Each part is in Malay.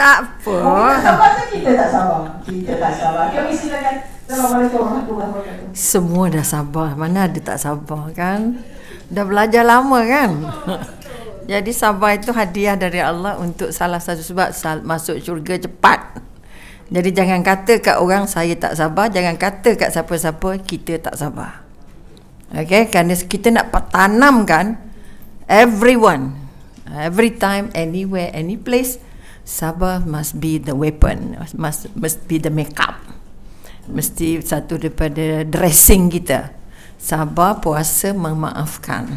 tak apa. Kita tak sabar. Kita tak sabar. Kami silakan. Semua dah sabar Mana ada tak sabar kan Dah belajar lama kan Jadi sabar itu hadiah dari Allah Untuk salah satu sebab Masuk syurga cepat Jadi jangan kata kat orang Saya tak sabar Jangan kata kat siapa-siapa Kita tak sabar Okay Kerana kita nak tanamkan Everyone Every time Anywhere Any place sabar must be the weapon must must be the makeup mesti satu daripada dressing kita sabar puasa memaafkan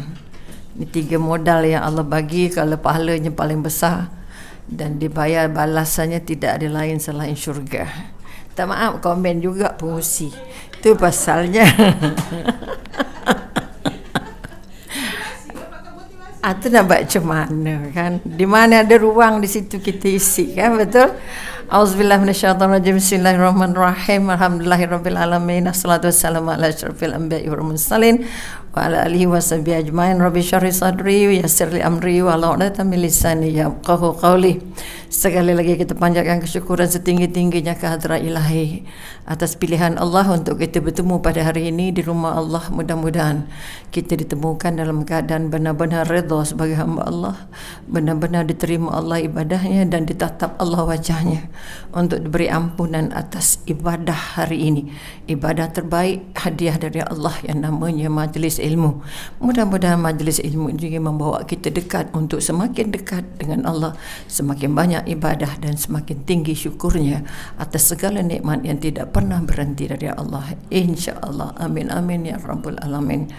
ini tiga modal yang Allah bagi kalau pahalanya paling besar dan dibayar balasannya tidak ada lain selain syurga tak maaf komen juga pengusi itu pasalnya Ah, nak buat macam mana kan? Di mana ada ruang di situ kita isi kan betul? Auzubillah minasyaitan rajim Bismillahirrahmanirrahim Alhamdulillahirrabbilalamin Assalatu wassalamu ala syarfil anbiya Ibu Rumun Wa ala alihi wa sabi ajmain Rabbi syarri sadri Yasir li amri Wa ala unata milisani Ya qahu qawli Sekali lagi kita panjatkan kesyukuran setinggi-tingginya kehadiran ilahi Atas pilihan Allah untuk kita bertemu pada hari ini di rumah Allah Mudah-mudahan kita ditemukan dalam keadaan benar-benar redha sebagai hamba Allah Benar-benar diterima Allah ibadahnya dan ditatap Allah wajahnya untuk diberi ampunan atas ibadah hari ini. Ibadah terbaik hadiah dari Allah yang namanya majlis ilmu. Mudah-mudahan majlis ilmu ini membawa kita dekat untuk semakin dekat dengan Allah, semakin banyak ibadah dan semakin tinggi syukurnya atas segala nikmat yang tidak pernah berhenti dari Allah. Insya-Allah. Amin amin ya rabbal alamin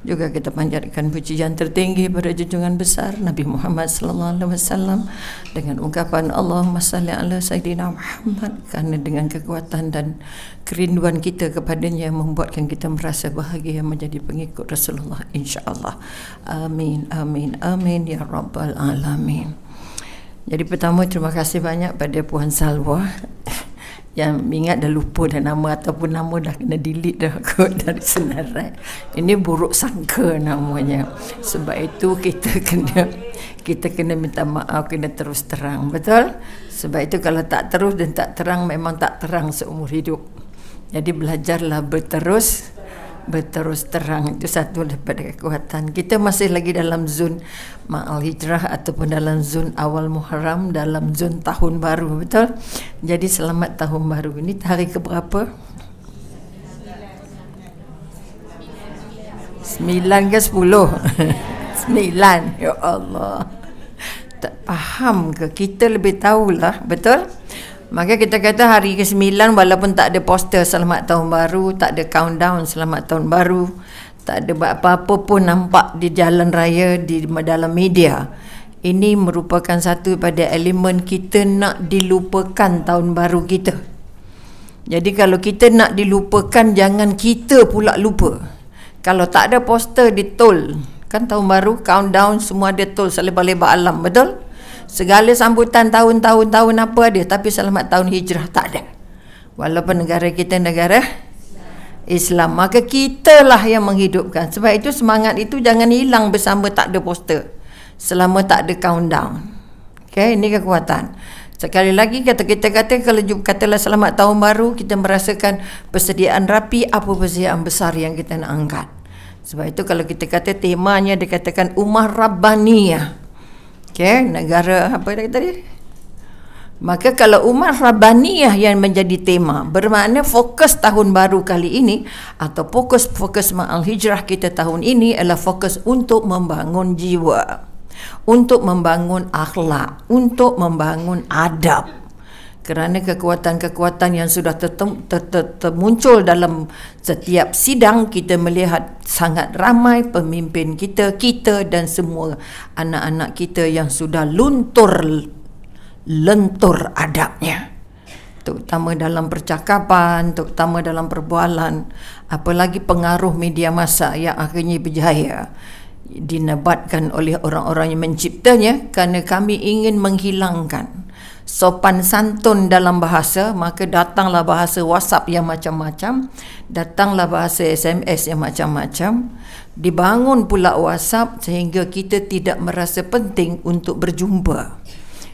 juga kita panjatkan pujian tertinggi pada junjungan besar Nabi Muhammad sallallahu alaihi wasallam dengan ungkapan Allahumma salli ala sayidina Muhammad kerana dengan kekuatan dan kerinduan kita kepadanya membuatkan kita merasa bahagia menjadi pengikut Rasulullah insyaallah amin amin amin ya rabbal alamin jadi pertama terima kasih banyak pada puan Salwa yang ingat dah lupa dah nama ataupun nama dah kena delete dah kot dari senarai. Ini buruk sangka namanya. Sebab itu kita kena kita kena minta maaf, kena terus terang. Betul? Sebab itu kalau tak terus dan tak terang memang tak terang seumur hidup. Jadi belajarlah berterus berterus terang itu satu daripada kekuatan kita masih lagi dalam zon ma'al hijrah ataupun dalam zon awal muharram dalam zon tahun baru betul jadi selamat tahun baru ini hari keberapa 9 ke 10 9 ya Allah tak faham ke kita lebih tahu lah betul Maka kita kata hari ke-9 walaupun tak ada poster selamat tahun baru, tak ada countdown selamat tahun baru, tak ada apa-apa pun nampak di jalan raya di dalam media. Ini merupakan satu pada elemen kita nak dilupakan tahun baru kita. Jadi kalau kita nak dilupakan jangan kita pula lupa. Kalau tak ada poster di tol, kan tahun baru countdown semua ada tol selebar-lebar alam, betul? segala sambutan tahun-tahun-tahun apa ada tapi selamat tahun hijrah tak ada walaupun negara kita negara Islam maka kita lah yang menghidupkan sebab itu semangat itu jangan hilang bersama tak ada poster selama tak ada countdown okay, ini kekuatan Sekali lagi kata kita kata kalau katalah selamat tahun baru kita merasakan persediaan rapi apa persediaan besar yang kita nak angkat. Sebab itu kalau kita kata temanya dikatakan Umar Rabbaniyah. Okay, negara apa dia tadi? Maka kalau Umar Rabaniyah yang menjadi tema bermakna fokus tahun baru kali ini atau fokus-fokus ma'al hijrah kita tahun ini adalah fokus untuk membangun jiwa, untuk membangun akhlak, untuk membangun adab kerana kekuatan-kekuatan yang sudah tertem, dalam setiap sidang kita melihat sangat ramai pemimpin kita kita dan semua anak-anak kita yang sudah luntur lentur adabnya terutama dalam percakapan terutama dalam perbualan apalagi pengaruh media masa yang akhirnya berjaya dinebatkan oleh orang-orang yang menciptanya kerana kami ingin menghilangkan sopan santun dalam bahasa maka datanglah bahasa WhatsApp yang macam-macam datanglah bahasa SMS yang macam-macam dibangun pula WhatsApp sehingga kita tidak merasa penting untuk berjumpa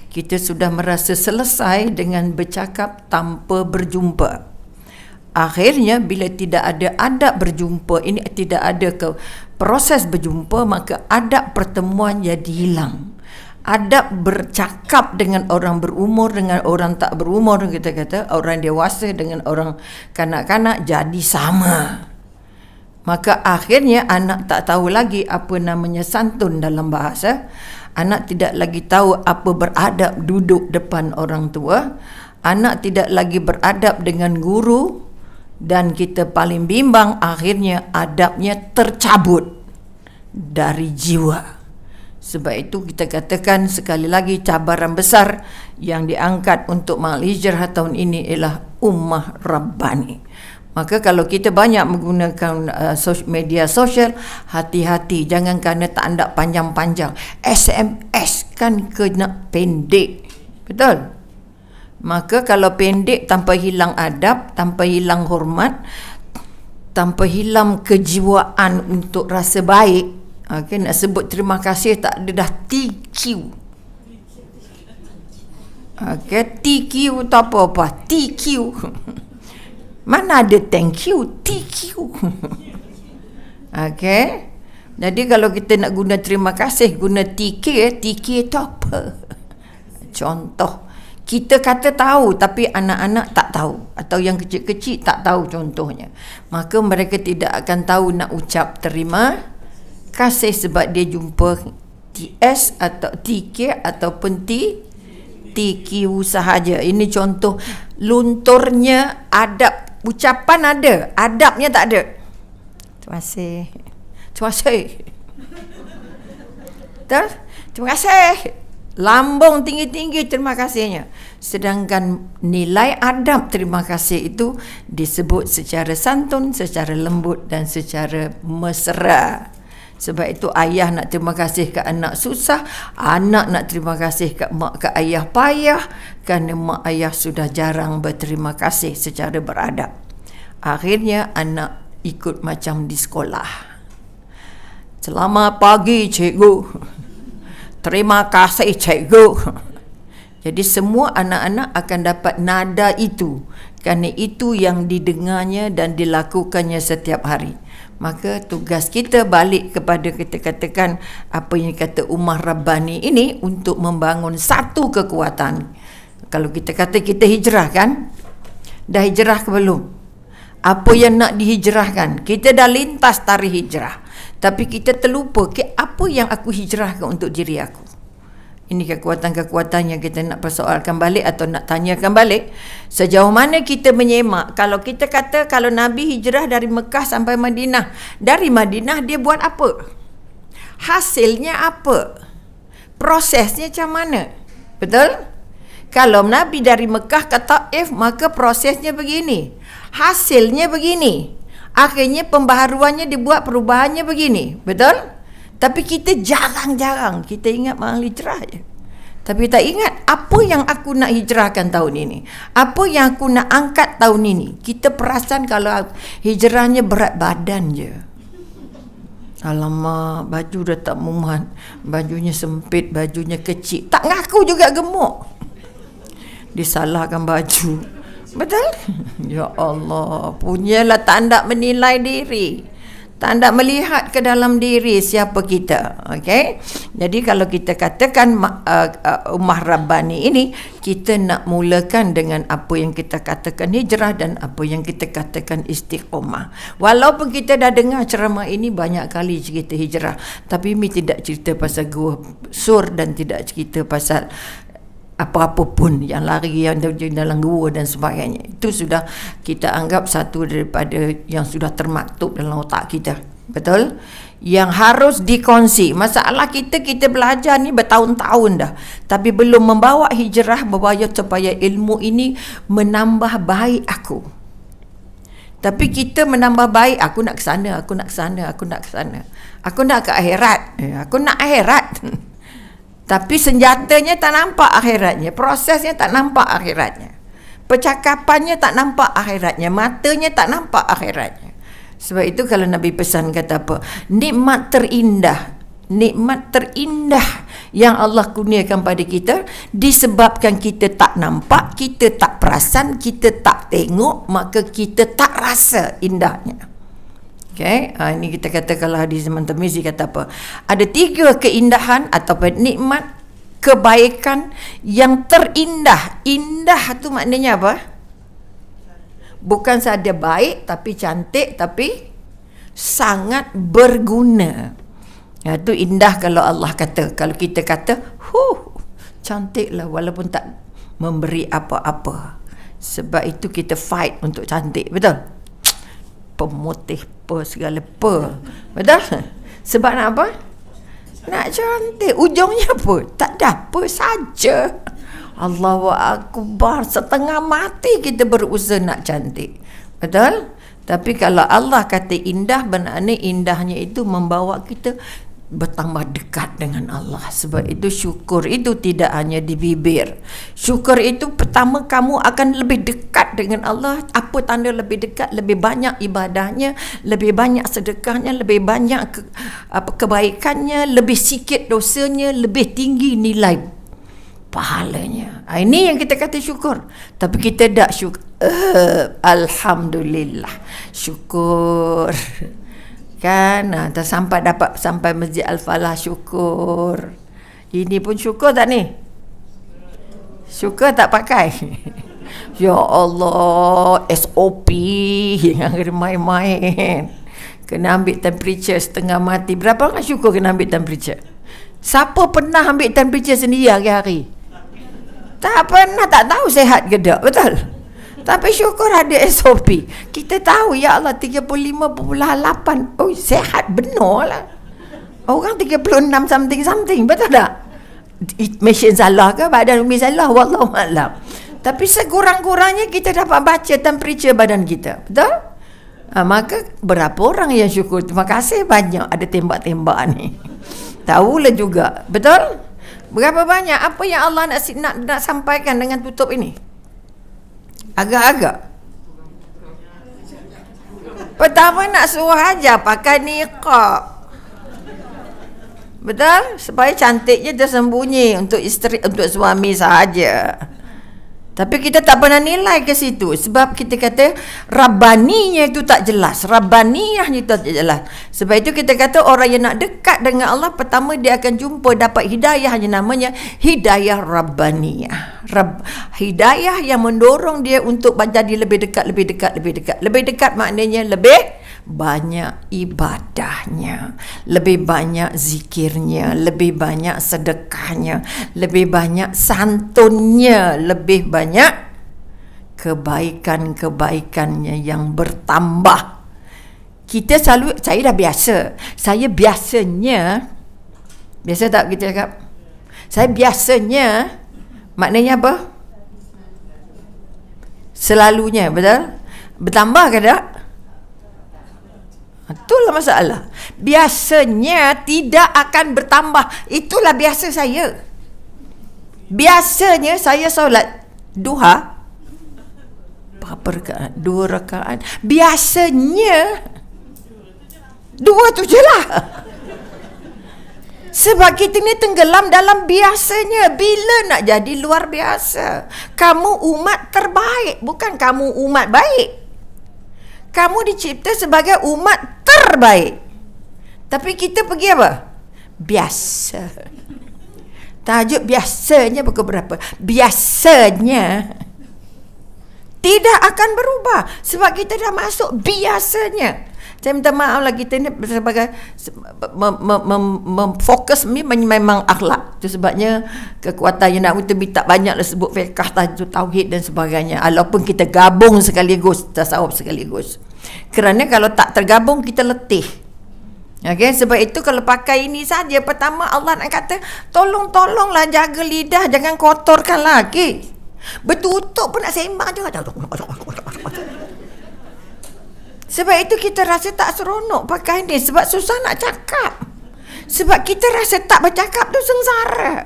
kita sudah merasa selesai dengan bercakap tanpa berjumpa akhirnya bila tidak ada adab berjumpa ini tidak ada ke proses berjumpa maka adab pertemuan jadi hilang adab bercakap dengan orang berumur dengan orang tak berumur kita kata orang dewasa dengan orang kanak-kanak jadi sama maka akhirnya anak tak tahu lagi apa namanya santun dalam bahasa anak tidak lagi tahu apa beradab duduk depan orang tua anak tidak lagi beradab dengan guru dan kita paling bimbang akhirnya adabnya tercabut dari jiwa sebab itu kita katakan sekali lagi cabaran besar yang diangkat untuk mahal hijrah tahun ini ialah ummah Rabbani. Maka kalau kita banyak menggunakan uh, media sosial, hati-hati. Jangan kerana tak anda panjang-panjang. SMS kan kena pendek. Betul? Maka kalau pendek tanpa hilang adab, tanpa hilang hormat, tanpa hilang kejiwaan untuk rasa baik, Okay, nak sebut terima kasih tak ada dah TQ. Okay, TQ tak apa-apa. TQ. Mana ada thank you? TQ. okay. Jadi kalau kita nak guna terima kasih, guna TQ eh, TQ itu apa? Contoh. Kita kata tahu tapi anak-anak tak tahu Atau yang kecil-kecil tak tahu contohnya Maka mereka tidak akan tahu nak ucap terima kasih kasih sebab dia jumpa TS atau TK ataupun T TQ sahaja. Ini contoh lunturnya adab ucapan ada, adabnya tak ada. Terima kasih. Terima kasih. Betul? Terima kasih. Lambung tinggi-tinggi terima kasihnya. Sedangkan nilai adab terima kasih itu disebut secara santun, secara lembut dan secara mesra. Sebab itu ayah nak terima kasih ke anak susah, anak nak terima kasih ke mak ke ayah payah kerana mak ayah sudah jarang berterima kasih secara beradab. Akhirnya anak ikut macam di sekolah. Selamat pagi cikgu. Terima kasih cikgu. Jadi semua anak-anak akan dapat nada itu kerana itu yang didengarnya dan dilakukannya setiap hari maka tugas kita balik kepada kita katakan apa yang kata Umar Rabbani ini untuk membangun satu kekuatan kalau kita kata kita hijrah kan dah hijrah ke belum apa yang nak dihijrahkan kita dah lintas tarikh hijrah tapi kita terlupa ke apa yang aku hijrahkan untuk diri aku ini kekuatan-kekuatan yang kita nak persoalkan balik atau nak tanyakan balik sejauh mana kita menyemak kalau kita kata kalau Nabi hijrah dari Mekah sampai Madinah dari Madinah dia buat apa hasilnya apa prosesnya macam mana betul kalau Nabi dari Mekah ke Taif eh, maka prosesnya begini hasilnya begini akhirnya pembaharuannya dibuat perubahannya begini betul tapi kita jarang-jarang kita ingat malam hijrah je. Tapi tak ingat apa yang aku nak hijrahkan tahun ini. Apa yang aku nak angkat tahun ini. Kita perasan kalau hijrahnya berat badan je. Alamak, baju dah tak muat. Bajunya sempit, bajunya kecil. Tak ngaku juga gemuk. Disalahkan baju. Betul? Ya Allah, punyalah tanda menilai diri tak nak melihat ke dalam diri siapa kita okay? jadi kalau kita katakan uh, uh, umah rabbani ini kita nak mulakan dengan apa yang kita katakan hijrah dan apa yang kita katakan istiqomah walaupun kita dah dengar ceramah ini banyak kali cerita hijrah tapi mi tidak cerita pasal gua sur dan tidak cerita pasal apa-apa pun yang lari yang dalam gua dan sebagainya itu sudah kita anggap satu daripada yang sudah termaktub dalam otak kita betul yang harus dikongsi masalah kita kita belajar ni bertahun-tahun dah tapi belum membawa hijrah berbahaya supaya ilmu ini menambah baik aku tapi kita menambah baik aku nak ke sana aku nak ke sana aku nak ke sana aku nak ke akhirat eh, aku nak akhirat Tapi senjatanya tak nampak akhiratnya Prosesnya tak nampak akhiratnya Percakapannya tak nampak akhiratnya Matanya tak nampak akhiratnya Sebab itu kalau Nabi pesan kata apa Nikmat terindah Nikmat terindah yang Allah kurniakan pada kita Disebabkan kita tak nampak Kita tak perasan Kita tak tengok Maka kita tak rasa indahnya Okay. Ha, ini kita kata kalau hadis Zaman Tirmizi kata apa? Ada tiga keindahan atau nikmat kebaikan yang terindah. Indah tu maknanya apa? Bukan sahaja baik tapi cantik tapi sangat berguna. Ya, itu indah kalau Allah kata. Kalau kita kata, huh, cantiklah walaupun tak memberi apa-apa. Sebab itu kita fight untuk cantik, betul? pemutih apa segala apa betul sebab nak apa nak cantik ujungnya apa tak ada apa saja Allah Akbar setengah mati kita berusaha nak cantik betul tapi kalau Allah kata indah benar ni indahnya itu membawa kita bertambah dekat dengan Allah sebab itu syukur itu tidak hanya di bibir syukur itu pertama kamu akan lebih dekat dengan Allah apa tanda lebih dekat lebih banyak ibadahnya lebih banyak sedekahnya lebih banyak ke, apa kebaikannya lebih sikit dosanya lebih tinggi nilai pahalanya ah, ini yang kita kata syukur tapi kita tak syukur uh, alhamdulillah syukur Kan ha, Dah sampai dapat sampai Masjid Al-Falah syukur Ini pun syukur tak ni? Syukur tak pakai? ya Allah SOP Yang kena main-main Kena ambil temperature setengah mati Berapa orang syukur kena ambil temperature? Siapa pernah ambil temperature sendiri hari-hari? Tak pernah, tak tahu sehat ke tak, betul? Tapi syukur ada SOP. Kita tahu ya Allah 35.8. Oh, sehat benar lah. Orang 36 something something, betul tak? Mesin salah ke badan umi salah wallahu a'lam. Tapi sekurang-kurangnya kita dapat baca temperature badan kita, betul? Ha, maka berapa orang yang syukur Terima kasih banyak ada tembak-tembak ni lah juga Betul? Berapa banyak apa yang Allah nak, nak, nak sampaikan dengan tutup ini? agak-agak pertama nak suruh aja pakai niqab betul supaya cantiknya dia sembunyi untuk isteri untuk suami saja tapi kita tak pernah nilai ke situ sebab kita kata rabaninya itu tak jelas, rabaniahnya itu tak jelas. Sebab itu kita kata orang yang nak dekat dengan Allah pertama dia akan jumpa dapat hidayah yang namanya hidayah rabaniah. Rab, hidayah yang mendorong dia untuk menjadi lebih dekat, lebih dekat, lebih dekat. Lebih dekat maknanya lebih banyak ibadahnya, lebih banyak zikirnya, lebih banyak sedekahnya, lebih banyak santunnya, lebih banyak kebaikan-kebaikannya yang bertambah. Kita selalu, saya dah biasa, saya biasanya, biasa tak kita cakap? Saya biasanya, maknanya apa? Selalunya, betul? Bertambah ke tak? Ha, itulah masalah. Biasanya tidak akan bertambah. Itulah biasa saya. Biasanya saya solat duha. Berapa rekaan? Dua rekaan. Biasanya dua tu je lah. Sebab kita ni tenggelam dalam biasanya. Bila nak jadi luar biasa? Kamu umat terbaik. Bukan kamu umat baik kamu dicipta sebagai umat terbaik. Tapi kita pergi apa? Biasa. Tajuk biasanya pukul berapa? Biasanya. Tidak akan berubah. Sebab kita dah masuk Biasanya saya minta maaf lah kita ni sebagai memfokus mem, mem, mem, mem, memang akhlak tu sebabnya kekuatan yang nak kita minta banyak lah sebut fiqah tauhid dan sebagainya walaupun kita gabung sekaligus tasawuf sekaligus kerana kalau tak tergabung kita letih Okay, sebab itu kalau pakai ini saja pertama Allah nak kata tolong-tolonglah jaga lidah jangan kotorkan lagi. Okay? Bertutup pun nak sembang juga. Sebab itu kita rasa tak seronok pakai ni sebab susah nak cakap. Sebab kita rasa tak bercakap tu sengsara.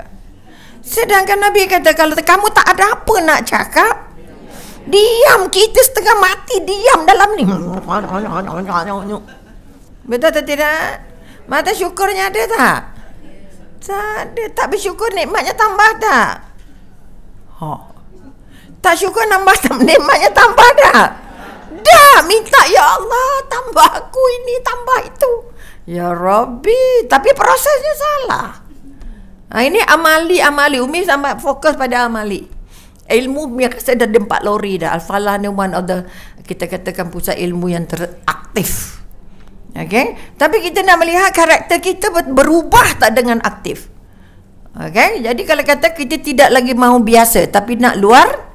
Sedangkan Nabi kata kalau kamu tak ada apa nak cakap, diam kita setengah mati diam dalam ni. Betul atau tidak? Mata syukurnya ada tak? Tak ada. Tak bersyukur nikmatnya tambah tak? Ha. Tak syukur nambah nikmatnya tambah tak? Ada, minta ya Allah tambah aku ini tambah itu ya Rabbi tapi prosesnya salah nah, ha, ini amali amali Umi sampai fokus pada amali ilmu yang saya dah dempat lori dah Al-Falah ni one of the kita katakan pusat ilmu yang teraktif Okay? Tapi kita nak melihat karakter kita berubah tak dengan aktif. Okay? Jadi kalau kata kita tidak lagi mahu biasa tapi nak luar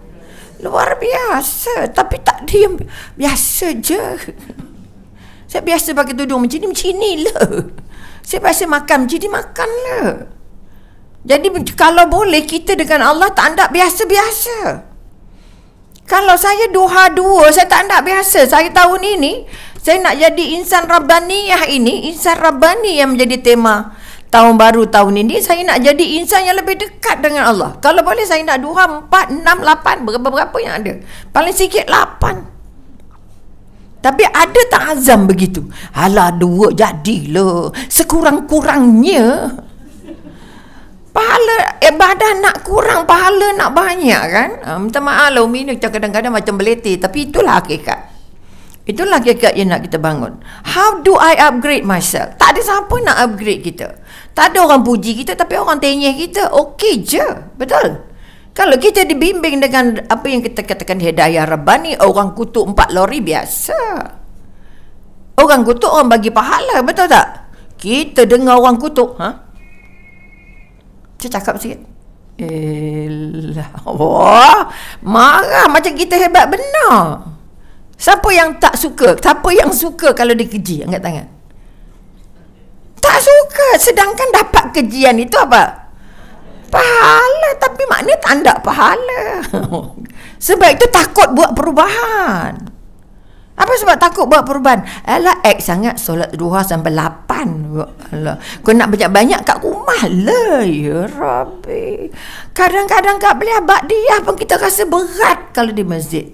luar biasa tapi tak ada yang biasa je saya biasa pakai tudung macam ni macam ni lah saya biasa makan macam ni makan lah jadi kalau boleh kita dengan Allah tak nak biasa-biasa kalau saya duha dua saya tak nak biasa saya tahun ini saya nak jadi insan rabbaniyah ini insan rabbani yang menjadi tema tahun baru tahun ini saya nak jadi insan yang lebih dekat dengan Allah. Kalau boleh saya nak dua empat enam lapan berapa-berapa yang ada. Paling sikit lapan. Tapi ada tak azam begitu? Alah dua jadilah. Sekurang-kurangnya Pahala ibadah eh, nak kurang, pahala nak banyak kan? Ha, minta maaf lah Umi ni kadang-kadang macam beletih. Tapi itulah hakikat. Itulah kekak yang nak kita bangun. How do I upgrade myself? Tak ada siapa nak upgrade kita. Tak ada orang puji kita tapi orang tenyeh kita. Okey je. Betul? Kalau kita dibimbing dengan apa yang kita katakan hidayah rebani, orang kutuk empat lori biasa. Orang kutuk orang bagi pahala, betul tak? Kita dengar orang kutuk, ha? Saya cakap sikit. Eh, wah, Marah macam kita hebat benar. Siapa yang tak suka? Siapa yang suka kalau dikeji? Angkat tangan. Tak suka. Sedangkan dapat kejian itu apa? Pahala. Tapi maknanya tak ada pahala. sebab itu takut buat perubahan. Apa sebab takut buat perubahan? Alah, ex sangat solat duha sampai lapan. Alah. Ya Kau nak banyak-banyak kat rumah lah. Ya Rabbi. Kadang-kadang kat beliau abad dia pun kita rasa berat kalau di masjid.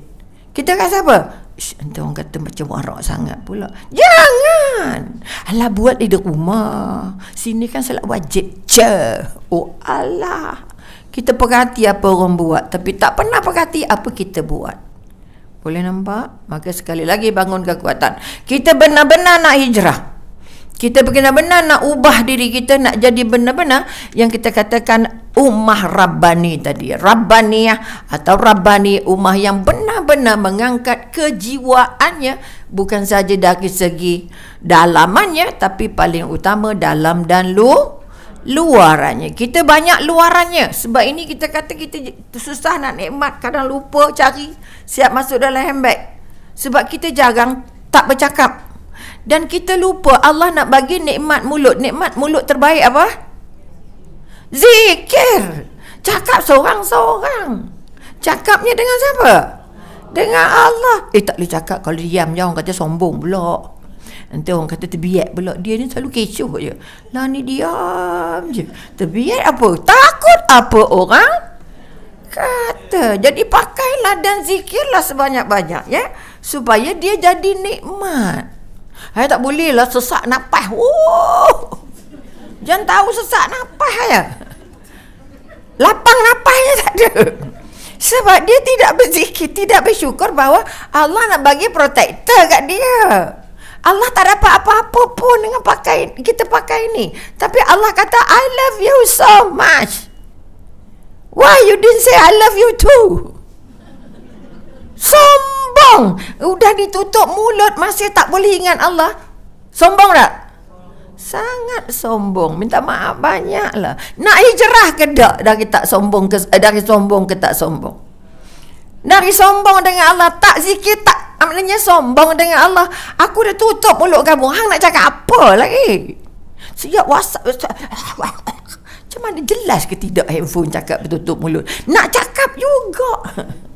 Kita rasa apa? Entah nanti orang kata macam warak sangat pula. Jangan! Alah buat di rumah. Sini kan salat wajib je. Oh Allah. Kita perhati apa orang buat. Tapi tak pernah perhati apa kita buat. Boleh nampak? Maka sekali lagi bangun kekuatan. Kita benar-benar nak hijrah kita benar-benar nak ubah diri kita nak jadi benar-benar yang kita katakan ummah rabbani tadi rabbaniyah atau rabbani ummah yang benar-benar mengangkat kejiwaannya bukan saja dari segi dalamannya tapi paling utama dalam dan lu luarannya kita banyak luarannya sebab ini kita kata kita susah nak nikmat kadang lupa cari siap masuk dalam handbag sebab kita jarang tak bercakap dan kita lupa Allah nak bagi nikmat mulut. Nikmat mulut terbaik apa? Zikir. Cakap seorang-seorang. Cakapnya dengan siapa? Dengan Allah. Eh tak boleh cakap kalau diam je orang kata sombong pula. Nanti orang kata terbiak pula. Dia ni selalu kecoh je. Lah ni diam je. Terbiak apa? Takut apa orang? Kata. Jadi pakailah dan zikirlah sebanyak-banyak ya. Supaya dia jadi nikmat. Saya tak boleh lah sesak nafas. Oh. Jangan tahu sesak nafas ya. Lapang nafasnya tak ada. Sebab dia tidak berzikir, tidak bersyukur bahawa Allah nak bagi protector kat dia. Allah tak dapat apa-apa pun dengan pakai kita pakai ni. Tapi Allah kata I love you so much. Why you didn't say I love you too? Sombong Udah ditutup mulut Masih tak boleh ingat Allah Sombong tak? Sangat sombong Minta maaf banyak lah Nak hijrah ke tak Dari tak sombong ke, eh, Dari sombong ke tak sombong Dari sombong dengan Allah Tak zikir tak Maknanya sombong dengan Allah Aku dah tutup mulut kamu Hang nak cakap apa lagi Siap whatsapp Macam mana jelas ke tidak Handphone cakap tutup mulut Nak cakap juga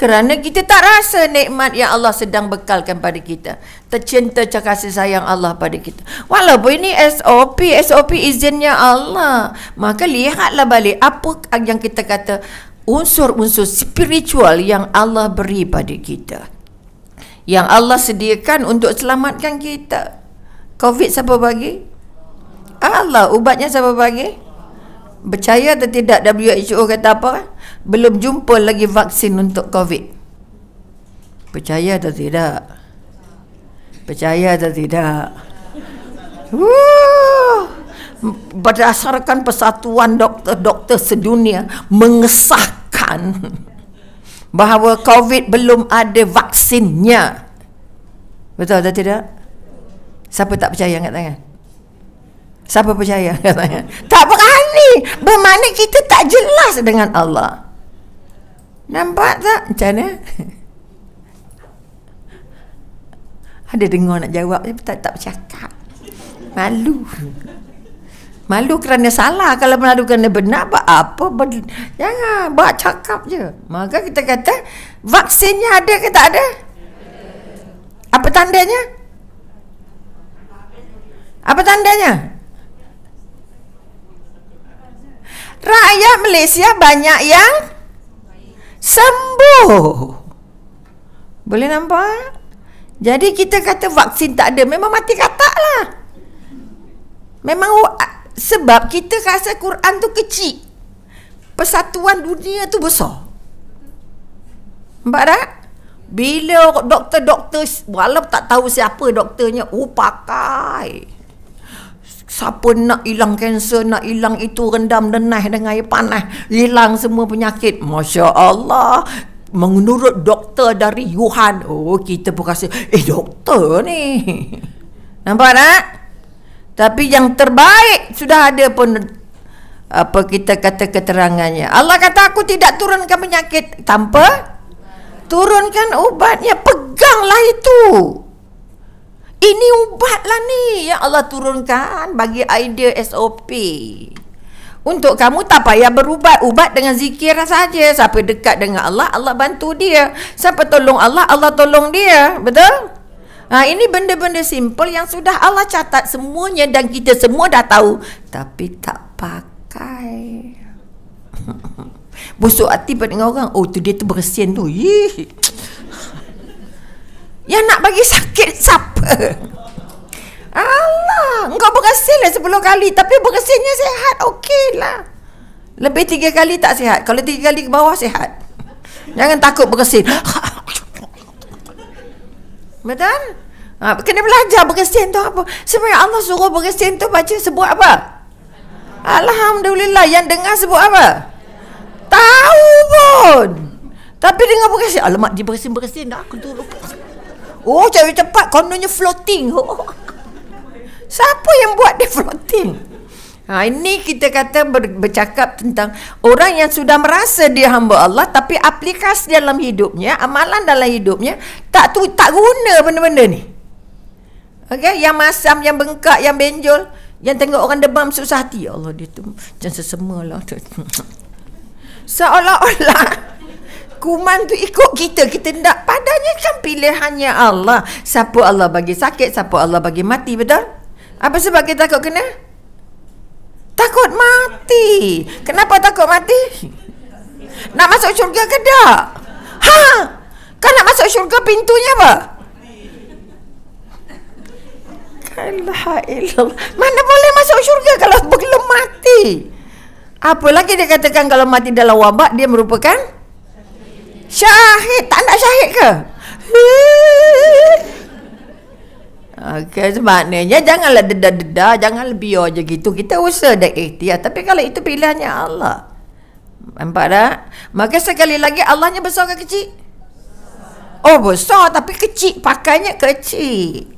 kerana kita tak rasa nikmat yang Allah sedang bekalkan pada kita tercinta kasih sayang Allah pada kita walaupun ini SOP SOP izinnya Allah maka lihatlah balik apa yang kita kata unsur-unsur spiritual yang Allah beri pada kita yang Allah sediakan untuk selamatkan kita covid siapa bagi Allah ubatnya siapa bagi percaya atau tidak WHO kata apa eh? belum jumpa lagi vaksin untuk covid percaya atau tidak percaya atau tidak berdasarkan persatuan doktor-doktor sedunia mengesahkan bahawa covid belum ada vaksinnya betul atau tidak siapa tak percaya angkat tangan Siapa percaya katanya? Tak berani. Bermakna kita tak jelas dengan Allah. Nampak tak? Macam mana? Ada dengar nak jawab tapi tak, tak bercakap. Malu. Malu kerana salah. Kalau malu kerana benar, apa? apa ber... Jangan. Buat cakap je. Maka kita kata, vaksinnya ada ke tak ada? Apa tandanya? Apa tandanya? rakyat Malaysia banyak yang sembuh. Boleh nampak? Jadi kita kata vaksin tak ada, memang mati kata lah. Memang sebab kita rasa Quran tu kecil. Persatuan dunia tu besar. Nampak tak? Bila doktor-doktor, walau tak tahu siapa doktornya, oh pakai. Siapa nak hilang kanser, nak hilang itu rendam denah dengan air panas. Hilang semua penyakit. Masya Allah. Menurut doktor dari Yuhan. Oh, kita pun kasi. Eh, doktor ni. Nampak tak? Tapi yang terbaik sudah ada pun apa kita kata keterangannya. Allah kata aku tidak turunkan penyakit tanpa turunkan ubatnya. Peganglah itu. Ini ubatlah ni yang Allah turunkan bagi idea SOP. Untuk kamu tak payah berubat Ubat dengan zikir saja Siapa dekat dengan Allah Allah bantu dia Siapa tolong Allah Allah tolong dia Betul? Ha, ini benda-benda simple Yang sudah Allah catat semuanya Dan kita semua dah tahu Tapi tak pakai Busuk hati pada orang Oh tu dia tu bersin tu Yee. Yang nak bagi sakit siapa? Allah, engkau berkesinlah sepuluh kali tapi berkesinnya sehat, lah. Lebih tiga kali tak sehat. Kalau tiga kali ke bawah sehat. Jangan takut berkesin. Betul? Ha, kena belajar berkesin tu apa. Sebab Allah suruh berkesin tu baca sebuah apa? Alhamdulillah yang dengar sebuah apa? Tahu pun. Tapi dengar berkesin. Alamak dia berkesin-berkesin dah. Aku tu lupa. Oh cari tempat kononnya floating oh. Siapa yang buat dia floating? Ha, ini kita kata ber, bercakap tentang orang yang sudah merasa dia hamba Allah tapi aplikasi dalam hidupnya, amalan dalam hidupnya tak tu tak guna benda-benda ni. Okay, yang masam, yang bengkak, yang benjol, yang tengok orang demam susah hati. Ya Allah dia tu macam sesemalah. Seolah-olah kuman tu ikut kita kita tidak padanya kan pilihannya Allah siapa Allah bagi sakit siapa Allah bagi mati betul apa sebab kita takut kena takut mati kenapa takut mati nak masuk syurga ke tak ha kan nak masuk syurga pintunya apa Mana boleh masuk syurga kalau belum mati? Apa lagi dia katakan kalau mati dalam wabak dia merupakan Syahid Tak nak syahid ke Okay, maknanya janganlah dedah-dedah, jangan lebih aja gitu. Kita usah dan ikhtiar. Lah. Tapi kalau itu pilihannya Allah. Nampak tak? Maka sekali lagi Allahnya besar ke kecil? Oh besar tapi kecil. Pakainya kecil.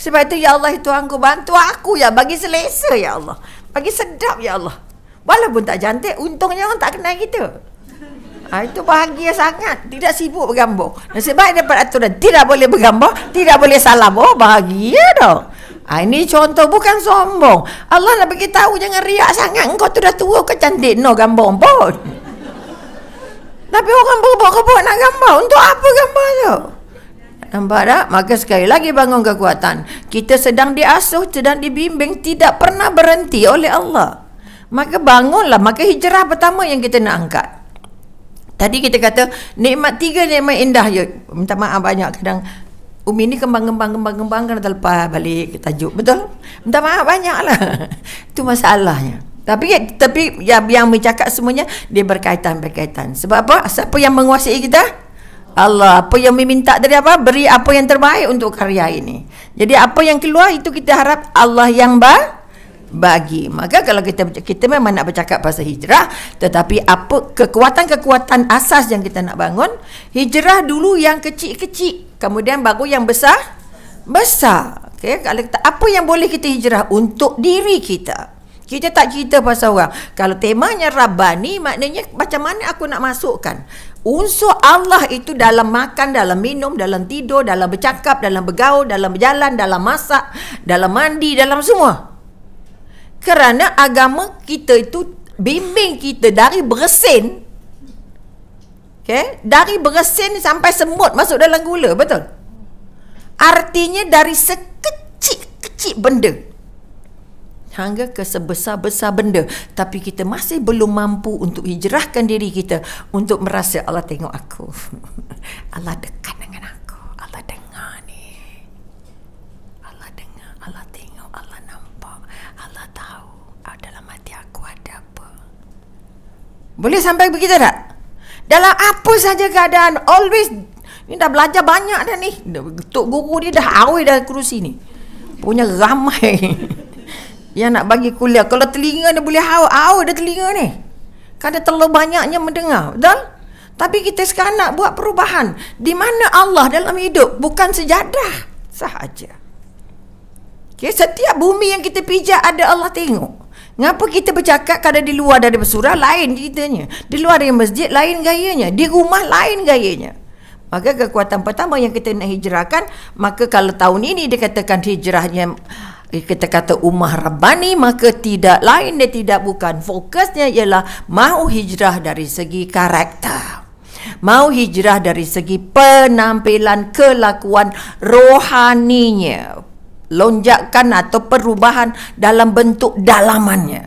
Sebab itu ya Allah itu Tuhanku bantu aku ya. Bagi selesa ya Allah. Bagi sedap ya Allah. Walaupun tak cantik, untungnya orang tak kenal kita. Ha, itu bahagia sangat. Tidak sibuk bergambar. Nasib baik dapat aturan. Tidak boleh bergambar. Tidak boleh salam. Oh, bahagia dah. Ha, ini contoh bukan sombong. Allah nak bagi tahu jangan riak sangat. Engkau tu dah tua ke cantik no gambar pun. Tapi orang berbuat-buat nak gambar. Untuk apa gambar tu? Nampak tak? Maka sekali lagi bangun kekuatan. Kita sedang diasuh, sedang dibimbing, tidak pernah berhenti oleh Allah. Maka bangunlah, maka hijrah pertama yang kita nak angkat. Tadi kita kata nikmat tiga nikmat indah je. Minta maaf banyak kadang Umi ni kembang-kembang-kembang-kembang kena terlepas balik ke tajuk. Betul? Minta maaf banyaklah. Itu masalahnya. Tapi tapi yang yang bercakap semuanya dia berkaitan berkaitan. Sebab apa? Siapa yang menguasai kita? Allah. Apa yang meminta dari apa? Beri apa yang terbaik untuk karya ini. Jadi apa yang keluar itu kita harap Allah yang ba- bagi. Maka kalau kita kita memang nak bercakap pasal hijrah, tetapi apa kekuatan-kekuatan asas yang kita nak bangun? Hijrah dulu yang kecil-kecil, kemudian baru yang besar. Besar. Okay, kalau kita, apa yang boleh kita hijrah untuk diri kita? Kita tak cerita pasal orang. Kalau temanya rabani, maknanya macam mana aku nak masukkan? Unsur Allah itu dalam makan, dalam minum, dalam tidur, dalam bercakap, dalam bergaul, dalam berjalan, dalam masak, dalam mandi, dalam semua kerana agama kita itu bimbing kita dari beresin okay? dari beresin sampai semut masuk dalam gula betul artinya dari sekecil-kecil benda hingga ke sebesar-besar benda tapi kita masih belum mampu untuk hijrahkan diri kita untuk merasa Allah tengok aku Allah dekat Boleh sampai begitu tak? Dalam apa saja keadaan Always Ni dah belajar banyak dah ni Tok guru ni dah awal dah kerusi ni Punya ramai Yang nak bagi kuliah Kalau telinga ni boleh hau Hau dah telinga ni Kadang terlalu banyaknya mendengar Betul? Tapi kita sekarang nak buat perubahan Di mana Allah dalam hidup Bukan sejadah Sahaja okay, Setiap bumi yang kita pijak Ada Allah tengok Kenapa kita bercakap kalau di luar dari bersurah lain ceritanya. Di luar dari masjid lain gayanya. Di rumah lain gayanya. Maka kekuatan pertama yang kita nak hijrahkan, maka kalau tahun ini dikatakan hijrahnya eh, kita kata umah rabbani maka tidak lain dia tidak bukan fokusnya ialah mau hijrah dari segi karakter mau hijrah dari segi penampilan kelakuan rohaninya lonjakan atau perubahan dalam bentuk dalamannya.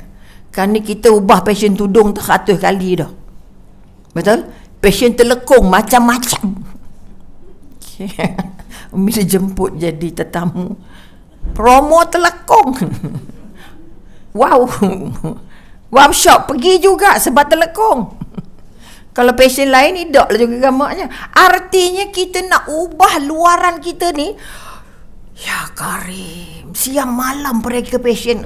Kerana kita ubah passion tudung tu ratus kali dah. Betul? Passion terlekung macam-macam. Okay. Umi dia jemput jadi tetamu. Promo terlekung. Wow. Workshop pergi juga sebab terlekung. Kalau passion lain, hidup lah juga gamaknya. Artinya kita nak ubah luaran kita ni Ya Karim, siang malam mereka pesen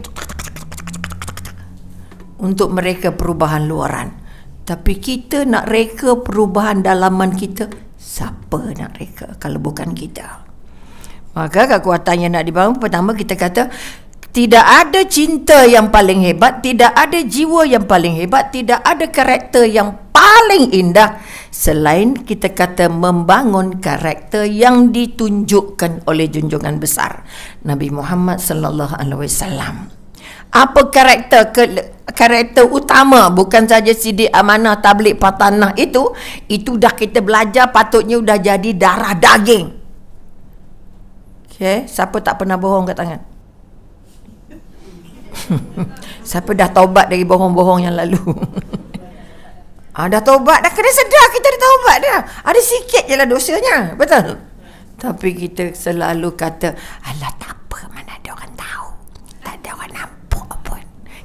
untuk mereka perubahan luaran. Tapi kita nak reka perubahan dalaman kita, siapa nak reka kalau bukan kita? Maka kekuatan yang nak dibangun pertama kita kata tidak ada cinta yang paling hebat, tidak ada jiwa yang paling hebat, tidak ada karakter yang paling indah selain kita kata membangun karakter yang ditunjukkan oleh junjungan besar Nabi Muhammad sallallahu alaihi wasallam apa karakter ke, karakter utama bukan saja sidik amanah tablik patanah itu itu dah kita belajar patutnya sudah jadi darah daging okey siapa tak pernah bohong kat tangan siapa dah taubat dari bohong-bohong yang lalu Ha, dah taubat dah kena sedar kita dah taubat dah. Ada sikit je lah dosanya. Betul? Tapi kita selalu kata, Allah tak apa mana ada orang tahu. Tak ada orang nampak pun.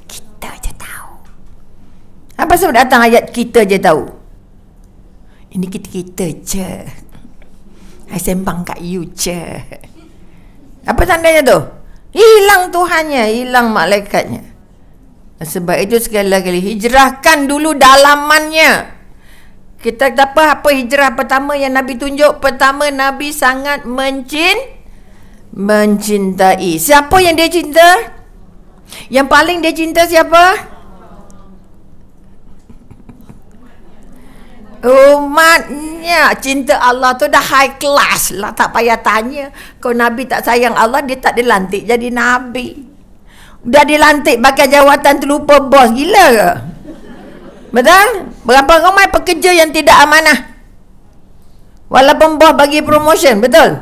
Kita je tahu. Apa ah, sebab datang ayat kita je tahu? Ini kita kita je. Saya sembang kat you je. Apa tandanya tu? Hilang Tuhannya, hilang malaikatnya. Sebab itu sekali lagi hijrahkan dulu dalamannya. Kita tak apa apa hijrah pertama yang Nabi tunjuk. Pertama Nabi sangat mencin mencintai. Siapa yang dia cinta? Yang paling dia cinta siapa? Umatnya cinta Allah tu dah high class lah tak payah tanya. Kalau Nabi tak sayang Allah dia tak dilantik jadi Nabi. Dah dilantik pakai jawatan terlupa bos gila ke? Betul? Berapa ramai pekerja yang tidak amanah? Walaupun bos bagi promotion, betul?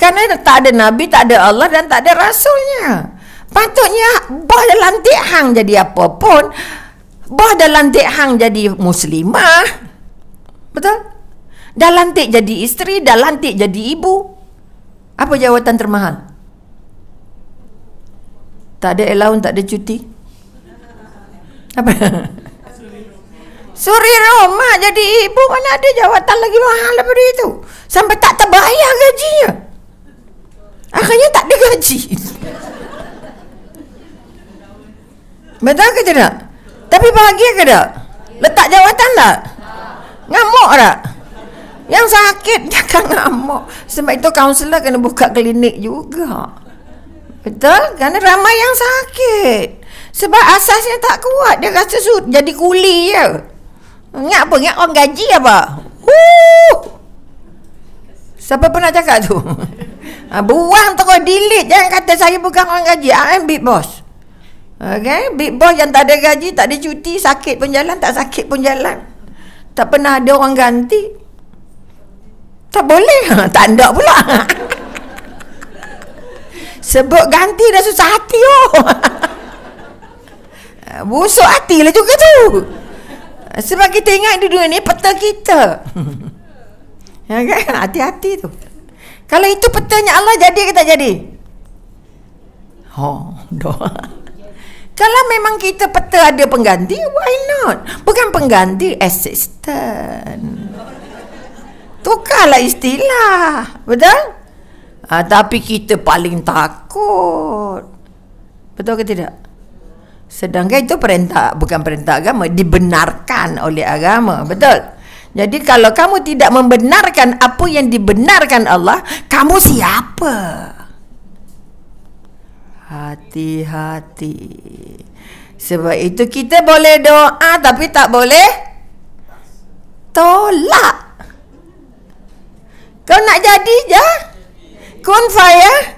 Kerana tak ada Nabi, tak ada Allah dan tak ada Rasulnya. Patutnya bos dah lantik hang jadi apa pun. Bos dah lantik hang jadi muslimah. Betul? Dah lantik jadi isteri, dah lantik jadi ibu. Apa jawatan termahal? Tak ada allowance, tak ada cuti. Apa? Suri Roma jadi ibu mana ada jawatan lagi mahal daripada itu. Sampai tak terbayar gajinya. Akhirnya tak ada gaji. Betul ke tidak? Tapi bahagia ke tak? Letak jawatan tak? Ngamuk tak? Yang sakit jangan ngamuk. Sebab itu kaunselor kena buka klinik juga. Betul? Kerana ramai yang sakit. Sebab asasnya tak kuat. Dia rasa su- jadi kuli je. Ingat apa? Ingat orang gaji apa? Wuh! Siapa pernah cakap tu? ha, buang kau delete. Jangan kata saya bukan orang gaji. I am big boss. Okay? Big boss yang tak ada gaji, tak ada cuti, sakit pun jalan, tak sakit pun jalan. Tak pernah ada orang ganti. Tak boleh. tak ada pula. Sebut ganti dah susah hati oh. Busuk hati lah juga tu. Sebab kita ingat di dunia ni peta kita. Ya kan? Hati-hati tu. Kalau itu petanya Allah jadi ke tak jadi? Oh, ha, doa. Kalau memang kita peta ada pengganti, why not? Bukan pengganti, assistant. Tukarlah istilah. Betul? ha, Tapi kita paling takut Betul ke tidak? Sedangkan itu perintah Bukan perintah agama Dibenarkan oleh agama Betul? Jadi kalau kamu tidak membenarkan Apa yang dibenarkan Allah Kamu siapa? Hati-hati Sebab itu kita boleh doa Tapi tak boleh Tolak Kau nak jadi je ya? pikun saya.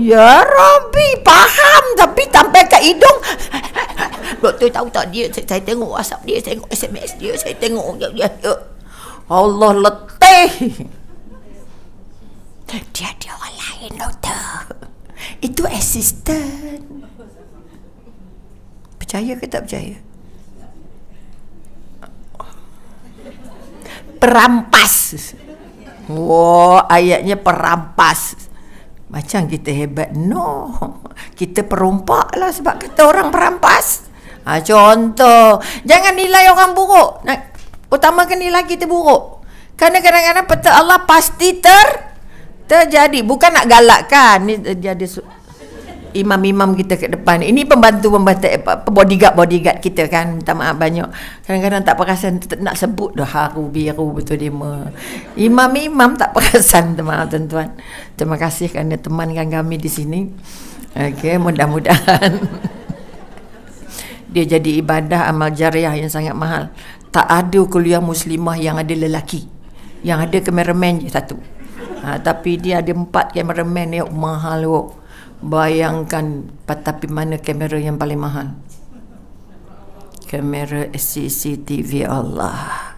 Ya Rabbi, faham tapi sampai ke hidung. Doktor tahu tak dia, saya, saya tengok WhatsApp dia, saya tengok SMS dia, saya tengok. dia. ya, ya. Allah letih. Dia ada orang lain, doktor. Itu asisten. Percaya ke tak percaya? Perampas. Perampas. Wah, ayatnya perampas. Macam kita hebat. No. Kita perompak lah sebab kita orang perampas. Ha, contoh. Jangan nilai orang buruk. Utamakan nilai kita buruk. Kerana kadang-kadang peta Allah pasti ter terjadi. Bukan nak galakkan. Ini dia ada imam-imam kita ke depan ini pembantu pembantu eh, bodyguard bodyguard kita kan minta maaf banyak kadang-kadang tak perasan nak sebut dah haru biru betul dia imam-imam tak perasan teman tuan-tuan terima kasih kerana temankan kami di sini okey mudah-mudahan dia jadi ibadah amal jariah yang sangat mahal tak ada kuliah muslimah yang ada lelaki yang ada kameraman je satu ha, tapi dia ada empat kameraman yang mahal kok Bayangkan tapi mana kamera yang paling mahal? Kamera CCTV Allah.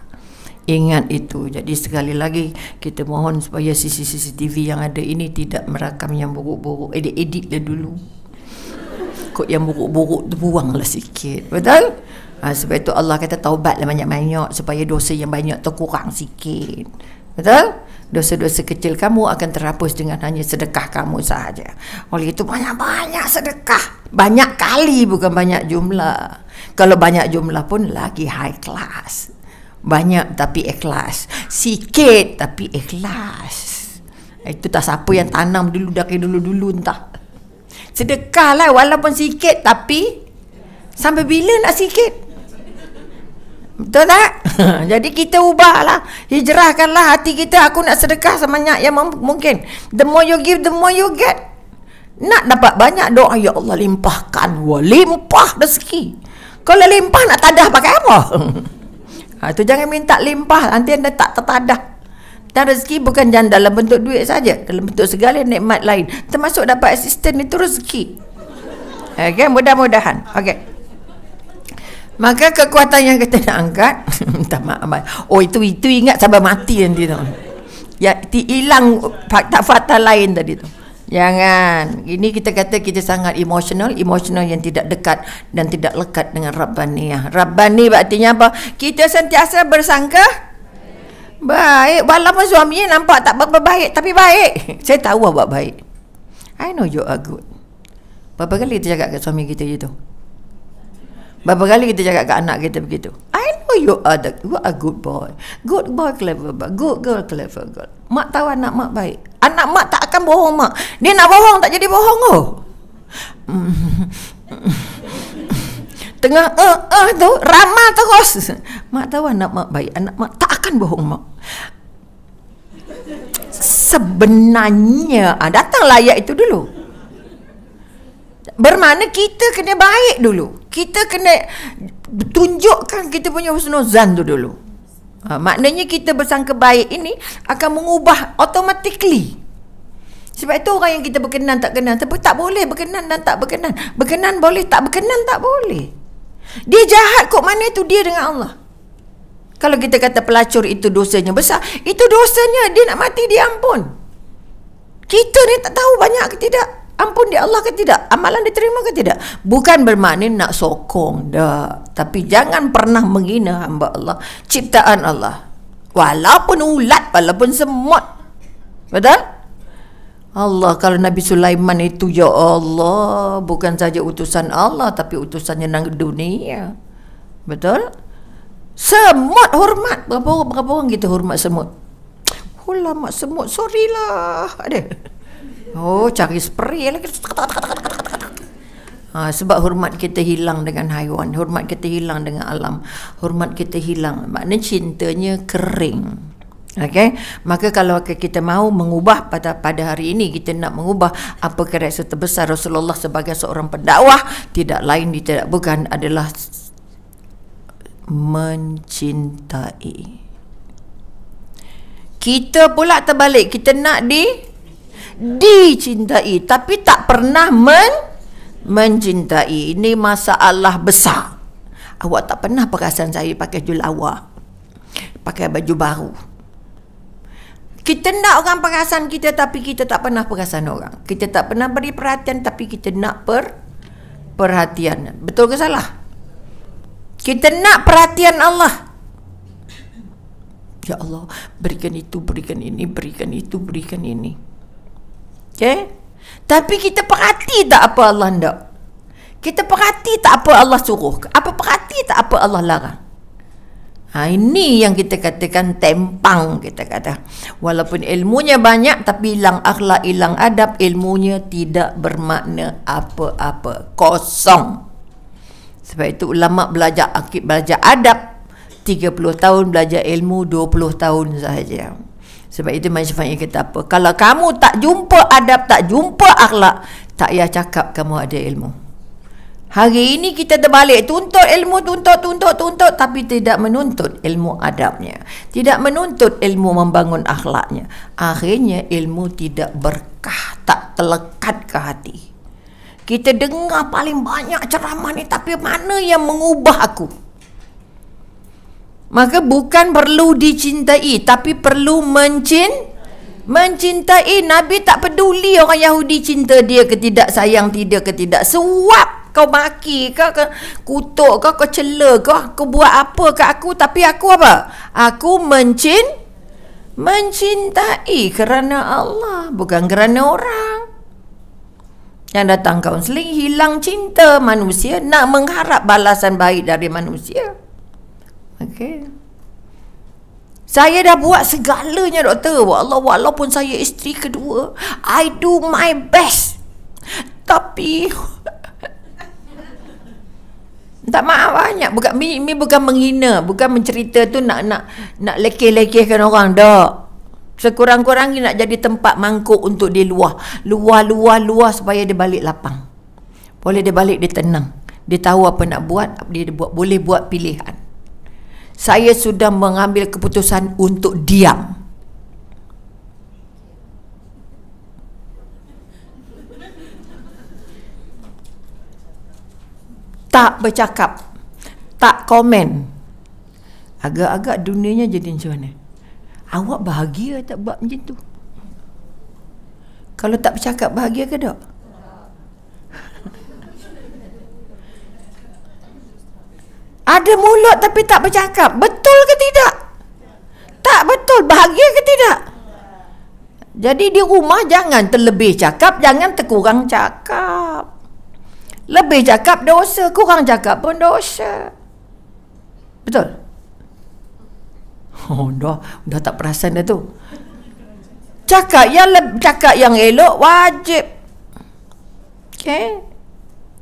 Ingat itu. Jadi sekali lagi kita mohon supaya CCTV yang ada ini tidak merakam yang buruk-buruk. Edit edit dia dulu. Kok yang buruk-buruk tu buanglah sikit. Betul? Ha, sebab itu Allah kata taubatlah banyak-banyak supaya dosa yang banyak tu kurang sikit. Betul? dosa-dosa kecil kamu akan terhapus dengan hanya sedekah kamu sahaja. Oleh itu banyak-banyak sedekah. Banyak kali bukan banyak jumlah. Kalau banyak jumlah pun lagi high class. Banyak tapi ikhlas. Sikit tapi ikhlas. Itu tak siapa yang tanam dulu dah ke dulu-dulu entah. Sedekah lah walaupun sikit tapi sampai bila nak sikit? Betul tak? Jadi kita ubahlah Hijrahkanlah hati kita Aku nak sedekah semanyak yang mungkin The more you give, the more you get Nak dapat banyak doa Ya Allah limpahkan wa Limpah rezeki Kalau lah limpah nak tadah pakai apa? ha, itu jangan minta limpah Nanti anda tak tertadah Dan rezeki bukan jangan dalam bentuk duit saja Dalam bentuk segala nikmat lain Termasuk dapat asisten itu rezeki Okay, mudah-mudahan Okay Maka kekuatan yang kita nak angkat Minta maaf Oh itu itu ingat sampai mati nanti tu Ya, ti hilang fakta-fakta lain tadi tu Jangan Ini kita kata kita sangat emosional Emosional yang tidak dekat Dan tidak lekat dengan rabbaniyah. Rabbani artinya apa? Kita sentiasa bersangka Baik Walaupun suaminya nampak tak berapa baik Tapi baik Saya tahu awak baik I know you are good Berapa kali kita cakap ke suami kita gitu? Berapa kali kita cakap ke anak kita begitu? I know you are the, you are a good boy. Good boy, clever boy. Good girl, clever girl. Mak tahu anak mak baik. Anak mak tak akan bohong mak. Dia nak bohong tak jadi bohong oh. Tengah eh uh, uh, tu ramah terus. Mak tahu anak mak baik. Anak mak tak akan bohong mak. Sebenarnya ah, datanglah ayat itu dulu. Bermana kita kena baik dulu kita kena tunjukkan kita punya husnuzan tu dulu ha, maknanya kita bersangka baik ini akan mengubah automatically sebab itu orang yang kita berkenan tak kenal tapi tak boleh berkenan dan tak berkenan berkenan boleh tak berkenan tak boleh dia jahat kok mana itu dia dengan Allah kalau kita kata pelacur itu dosanya besar, itu dosanya dia nak mati diampun. Kita ni tak tahu banyak ke tidak ampun di Allah ke tidak amalan diterima ke tidak bukan bermakna nak sokong dah tapi jangan pernah menghina hamba Allah ciptaan Allah walaupun ulat walaupun semut betul Allah kalau Nabi Sulaiman itu ya Allah bukan saja utusan Allah tapi utusannya nang dunia betul semut hormat berapa orang, berapa orang kita hormat semut ulama semut sorry lah Oh, cari spray lah. Ha, sebab hormat kita hilang dengan haiwan, hormat kita hilang dengan alam, hormat kita hilang. Maknanya cintanya kering. Okay? Maka kalau kita mahu mengubah pada pada hari ini, kita nak mengubah apa karakter terbesar Rasulullah sebagai seorang pendakwah, tidak lain, tidak bukan adalah mencintai. Kita pula terbalik, kita nak di dicintai tapi tak pernah men mencintai ini masalah besar awak tak pernah perasan saya pakai awak, pakai baju baru kita nak orang perasan kita tapi kita tak pernah perasan orang kita tak pernah beri perhatian tapi kita nak per perhatian betul ke salah kita nak perhatian Allah Ya Allah, berikan itu, berikan ini, berikan itu, berikan ini. Okay? Tapi kita perhati tak apa Allah nak? Kita perhati tak apa Allah suruh? Apa perhati tak apa Allah larang? Ha, ini yang kita katakan tempang kita kata. Walaupun ilmunya banyak tapi hilang akhlak, hilang adab, ilmunya tidak bermakna apa-apa. Kosong. Sebab itu ulama belajar akid, belajar adab 30 tahun belajar ilmu 20 tahun sahaja. Sebab itu Imam Syafi'i kata apa? Kalau kamu tak jumpa adab, tak jumpa akhlak, tak payah cakap kamu ada ilmu. Hari ini kita terbalik tuntut ilmu, tuntut, tuntut, tuntut tapi tidak menuntut ilmu adabnya. Tidak menuntut ilmu membangun akhlaknya. Akhirnya ilmu tidak berkah, tak terlekat ke hati. Kita dengar paling banyak ceramah ni tapi mana yang mengubah aku? Maka bukan perlu dicintai tapi perlu mencin mencintai Nabi tak peduli orang Yahudi cinta dia ke tidak sayang tidak ke tidak suap kau maki kau, kau kutuk kau kau cela kau kau buat apa ke aku tapi aku apa aku mencin mencintai kerana Allah bukan kerana orang yang datang kaunseling hilang cinta manusia nak mengharap balasan baik dari manusia Okay, Saya dah buat segalanya doktor. Walau walaupun saya isteri kedua, I do my best. Tapi tak maaf banyak bukan mi, mi bukan menghina bukan mencerita tu nak nak nak lekeh-lekehkan orang dak sekurang-kurangnya nak jadi tempat mangkuk untuk dia luah luah-luah luah supaya dia balik lapang boleh dia balik dia tenang dia tahu apa nak buat dia buat boleh buat pilihan saya sudah mengambil keputusan untuk diam. Tak bercakap. Tak komen. Agak-agak dunianya jadi macam mana? Awak bahagia tak buat macam tu? Kalau tak bercakap bahagia ke tak? ada mulut tapi tak bercakap Betul ke tidak? Tak betul, bahagia ke tidak? Jadi di rumah jangan terlebih cakap Jangan terkurang cakap Lebih cakap dosa Kurang cakap pun dosa Betul? Oh, dah, dah tak perasan dah tu Cakap yang, le- cakap yang elok wajib Okay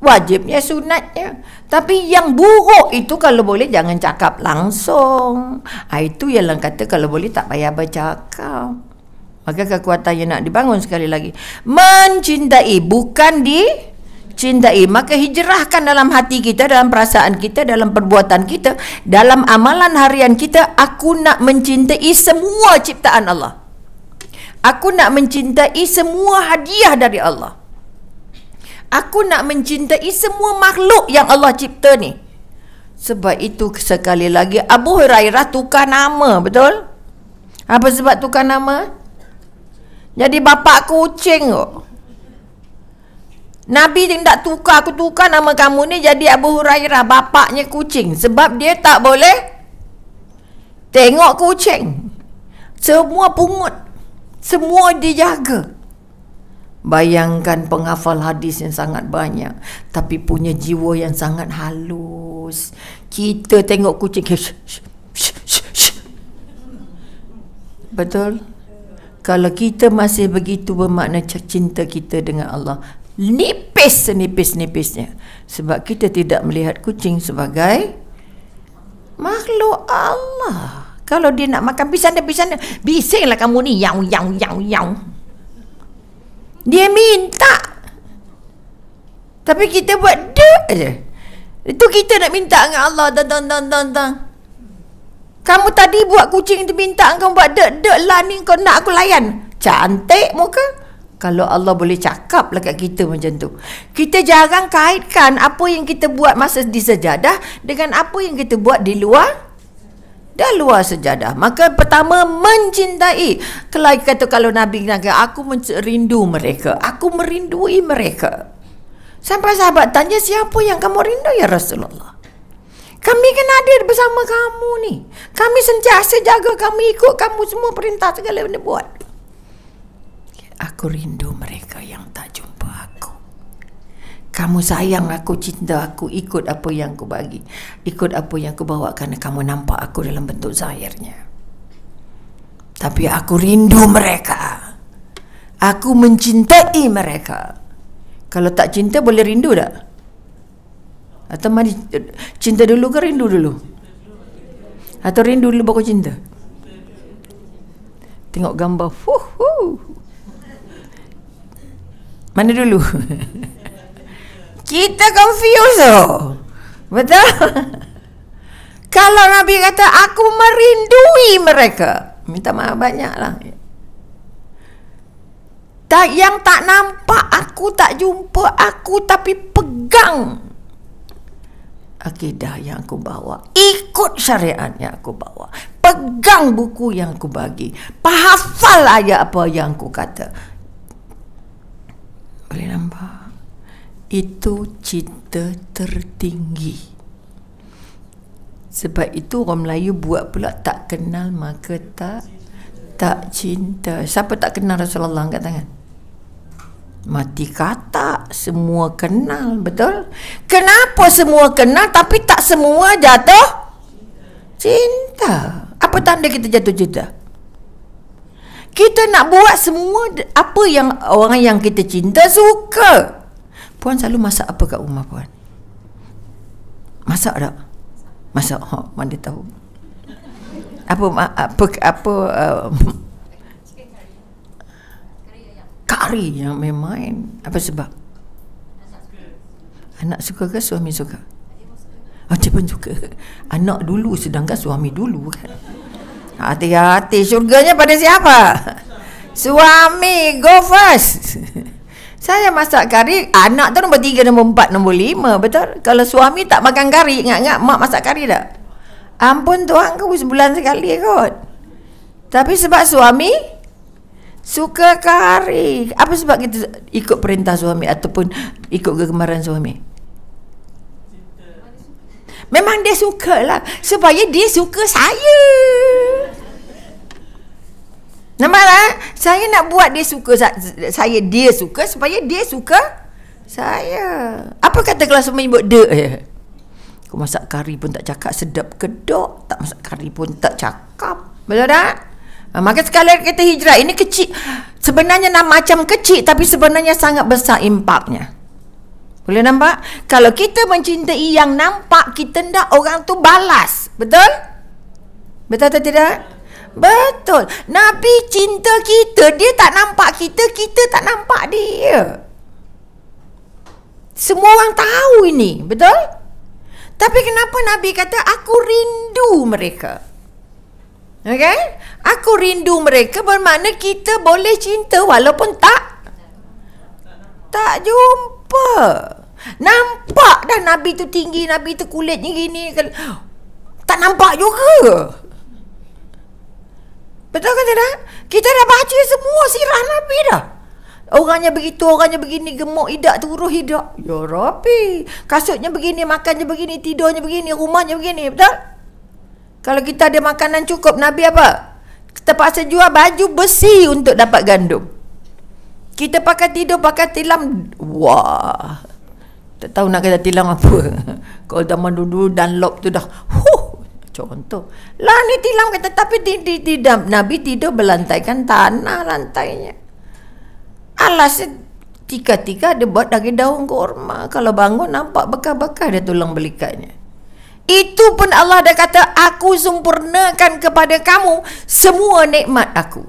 wajibnya sunatnya tapi yang buruk itu kalau boleh jangan cakap langsung ha, itu yang lang kata kalau boleh tak payah bercakap maka kekuatan yang nak dibangun sekali lagi mencintai bukan di cintai maka hijrahkan dalam hati kita dalam perasaan kita dalam perbuatan kita dalam amalan harian kita aku nak mencintai semua ciptaan Allah aku nak mencintai semua hadiah dari Allah aku nak mencintai semua makhluk yang Allah cipta ni. Sebab itu sekali lagi Abu Hurairah tukar nama, betul? Apa sebab tukar nama? Jadi bapak kucing kok. Nabi dia tak tukar, aku tukar nama kamu ni jadi Abu Hurairah, bapaknya kucing. Sebab dia tak boleh tengok kucing. Semua pungut. Semua dijaga. Bayangkan penghafal hadis yang sangat banyak Tapi punya jiwa yang sangat halus Kita tengok kucing shh, shh, shh, shh, shh. Betul? Kalau kita masih begitu bermakna cinta kita dengan Allah Nipis senipis-nipisnya Sebab kita tidak melihat kucing sebagai Makhluk Allah Kalau dia nak makan pisang dia pisang dia Bisinglah kamu ni yau, yau, yau, yau. Dia minta Tapi kita buat dek je Itu kita nak minta dengan Allah dan, dan, dan, dan, dan. Kamu tadi buat kucing tu minta Kau buat dek-dek lah ni Kau nak aku layan Cantik muka kalau Allah boleh cakap lah kat kita macam tu. Kita jarang kaitkan apa yang kita buat masa di sejadah dengan apa yang kita buat di luar dan luar sejadah. Maka pertama mencintai. Kalau kata kalau Nabi naga aku rindu mereka. Aku merindui mereka. Sampai sahabat tanya siapa yang kamu rindu ya Rasulullah. Kami kan ada bersama kamu ni. Kami sentiasa jaga kami ikut kamu semua perintah segala benda buat. Aku rindu mereka yang tak jumpa aku kamu sayang aku, cinta aku, ikut apa yang aku bagi. Ikut apa yang aku bawa kerana kamu nampak aku dalam bentuk zahirnya. Tapi aku rindu mereka. Aku mencintai mereka. Kalau tak cinta boleh rindu tak? Atau mari cinta dulu ke rindu dulu? Atau rindu dulu baru cinta? Tengok gambar. Fuh, fuh. Mana dulu? Kita confused oh. Betul? Kalau Nabi kata aku merindui mereka Minta maaf banyaklah tak, Yang tak nampak aku tak jumpa aku tapi pegang Akidah yang aku bawa Ikut syariat yang aku bawa Pegang buku yang aku bagi Pahafal aja apa yang aku kata Boleh nampak itu cinta tertinggi sebab itu orang Melayu buat pula tak kenal maka tak tak cinta siapa tak kenal Rasulullah angkat tangan mati kata semua kenal betul kenapa semua kenal tapi tak semua jatuh cinta apa tanda kita jatuh cinta kita nak buat semua apa yang orang yang kita cinta suka Puan selalu masak apa kat rumah puan? Masak tak? Masak, oh mana tahu. Apa apa apa, apa uh, kari yang main, main apa sebab anak suka ke suami suka aje pun suka anak dulu sedangkan suami dulu kan hati-hati syurganya pada siapa suami go first Saya masak kari, anak tu nombor tiga, nombor empat, nombor lima, betul? Kalau suami tak makan kari, ingat-ingat mak masak kari tak? Ampun Tuhan ke sebulan sekali kot. Tapi sebab suami suka kari. Apa sebab kita ikut perintah suami ataupun ikut kegemaran suami? Memang dia suka lah. Supaya dia suka saya. Nampaklah saya nak buat dia suka saya dia suka supaya dia suka saya. Apa kata kalau semua ibu de? Eh, kau masak kari pun tak cakap sedap kedok, tak masak kari pun tak cakap. Betul tak? Ah, maka sekali kita hijrah ini kecil sebenarnya nama macam kecil tapi sebenarnya sangat besar impaknya. Boleh nampak? Kalau kita mencintai yang nampak, kita nak orang tu balas. Betul? Betul atau tidak? Betul. Nabi cinta kita, dia tak nampak kita, kita tak nampak dia. Semua orang tahu ini, betul? Tapi kenapa Nabi kata aku rindu mereka? Okay? Aku rindu mereka bermakna kita boleh cinta walaupun tak tak jumpa. Nampak dah Nabi tu tinggi, Nabi tu kulitnya gini. Tak nampak juga. Betul kan tidak? Kita dah baca semua sirah Nabi dah. Orangnya begitu, orangnya begini, gemuk, idak, turuh, idak. Ya Rabbi. Kasutnya begini, makannya begini, tidurnya begini, rumahnya begini. Betul? Kalau kita ada makanan cukup, Nabi apa? Kita Terpaksa jual baju besi untuk dapat gandum. Kita pakai tidur, pakai tilam. Wah. Tak tahu nak kata tilam apa. Kalau zaman dulu, dan lop tu dah. Huh contoh lah ni tilam kata tapi di, di, di, di Nabi tidur berlantaikan tanah lantainya alasnya tiga-tiga dia buat dari daun kurma kalau bangun nampak bekas-bekas dia tulang belikatnya itu pun Allah dah kata aku sempurnakan kepada kamu semua nikmat aku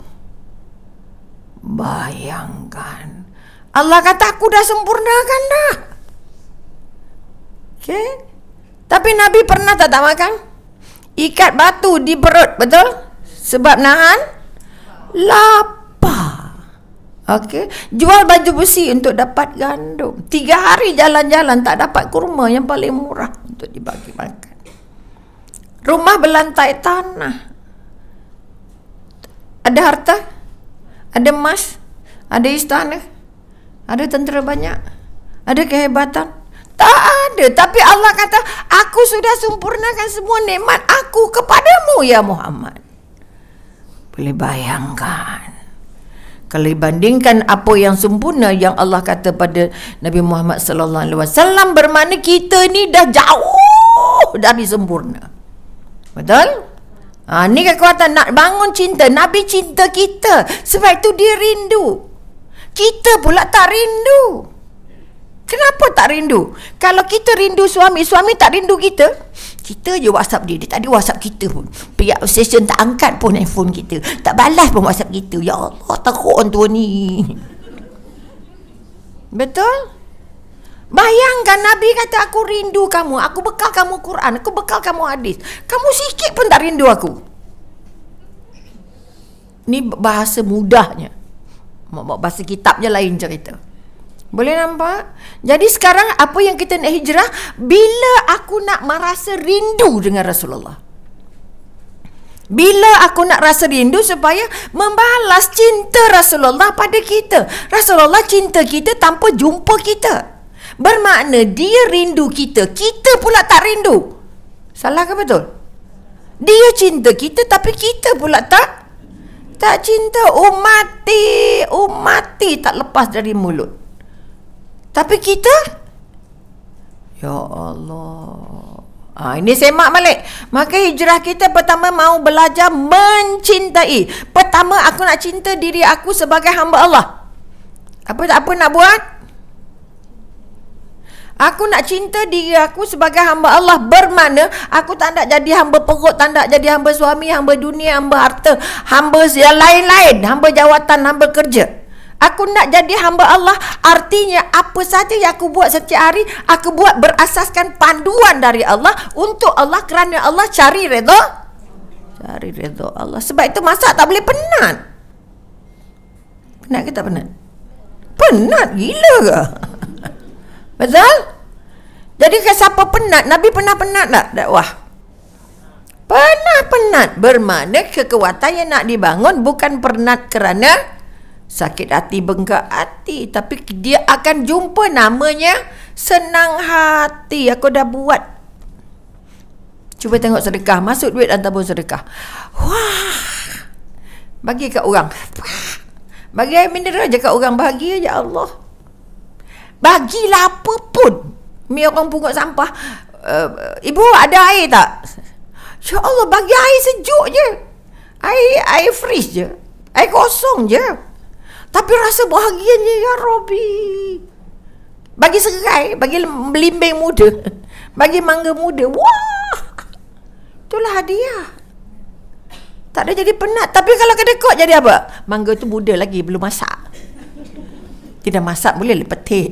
bayangkan Allah kata aku dah sempurnakan dah okay? tapi Nabi pernah tak tak makan? ikat batu di perut betul sebab nahan lapar okey jual baju besi untuk dapat gandum tiga hari jalan-jalan tak dapat kurma yang paling murah untuk dibagi makan rumah berlantai tanah ada harta ada emas ada istana ada tentera banyak ada kehebatan tak ada. Tapi Allah kata, aku sudah sempurnakan semua nikmat aku kepadamu ya Muhammad. Boleh bayangkan. Kalau dibandingkan apa yang sempurna yang Allah kata pada Nabi Muhammad sallallahu alaihi wasallam bermakna kita ni dah jauh dari sempurna. Betul? Ha, ni kekuatan nak bangun cinta Nabi cinta kita Sebab itu dia rindu Kita pula tak rindu Kenapa tak rindu? Kalau kita rindu suami, suami tak rindu kita. Kita je WhatsApp dia. Dia tak ada WhatsApp kita pun. Pihak session tak angkat pun handphone kita. Tak balas pun WhatsApp kita. Ya Allah, teruk orang tua ni. Betul? Bayangkan Nabi kata, aku rindu kamu. Aku bekal kamu Quran. Aku bekal kamu hadis. Kamu sikit pun tak rindu aku. Ini bahasa mudahnya. Bahasa kitabnya lain cerita. Boleh nampak? Jadi sekarang apa yang kita nak hijrah? Bila aku nak merasa rindu dengan Rasulullah? Bila aku nak rasa rindu supaya membalas cinta Rasulullah pada kita. Rasulullah cinta kita tanpa jumpa kita. Bermakna dia rindu kita, kita pula tak rindu. Salah ke betul? Dia cinta kita tapi kita pula tak tak cinta umati, oh, umati oh, tak lepas dari mulut. Tapi kita Ya Allah ha, Ini semak malik. Maka hijrah kita pertama mau belajar mencintai Pertama aku nak cinta diri aku sebagai hamba Allah Apa tak apa nak buat Aku nak cinta diri aku sebagai hamba Allah Bermana aku tak nak jadi hamba perut Tak nak jadi hamba suami, hamba dunia, hamba harta Hamba yang lain-lain Hamba jawatan, hamba kerja Aku nak jadi hamba Allah Artinya apa saja yang aku buat setiap hari Aku buat berasaskan panduan dari Allah Untuk Allah kerana Allah cari redha Cari redha Allah Sebab itu masak tak boleh penat Penat ke tak penat? Penat gila ke? Betul? Jadi ke siapa penat? Nabi pernah penat tak wah, Penat-penat Bermakna kekuatan yang nak dibangun Bukan pernah kerana sakit hati bengkak hati tapi dia akan jumpa namanya senang hati aku dah buat cuba tengok sedekah masuk duit ataupun sedekah wah bagi kat orang bagi air mineral je kat orang bahagia ya Allah bagilah apa pun mi orang pungut sampah uh, ibu ada air tak ya Allah bagi air sejuk je air air fresh je air kosong je tapi rasa bahagianya ya Robi. Bagi serai, bagi belimbing muda, bagi mangga muda. Wah. Itulah hadiah. Tak ada jadi penat. Tapi kalau kena kedekut jadi apa? Mangga tu muda lagi, belum masak. Kita masak boleh lah, petik.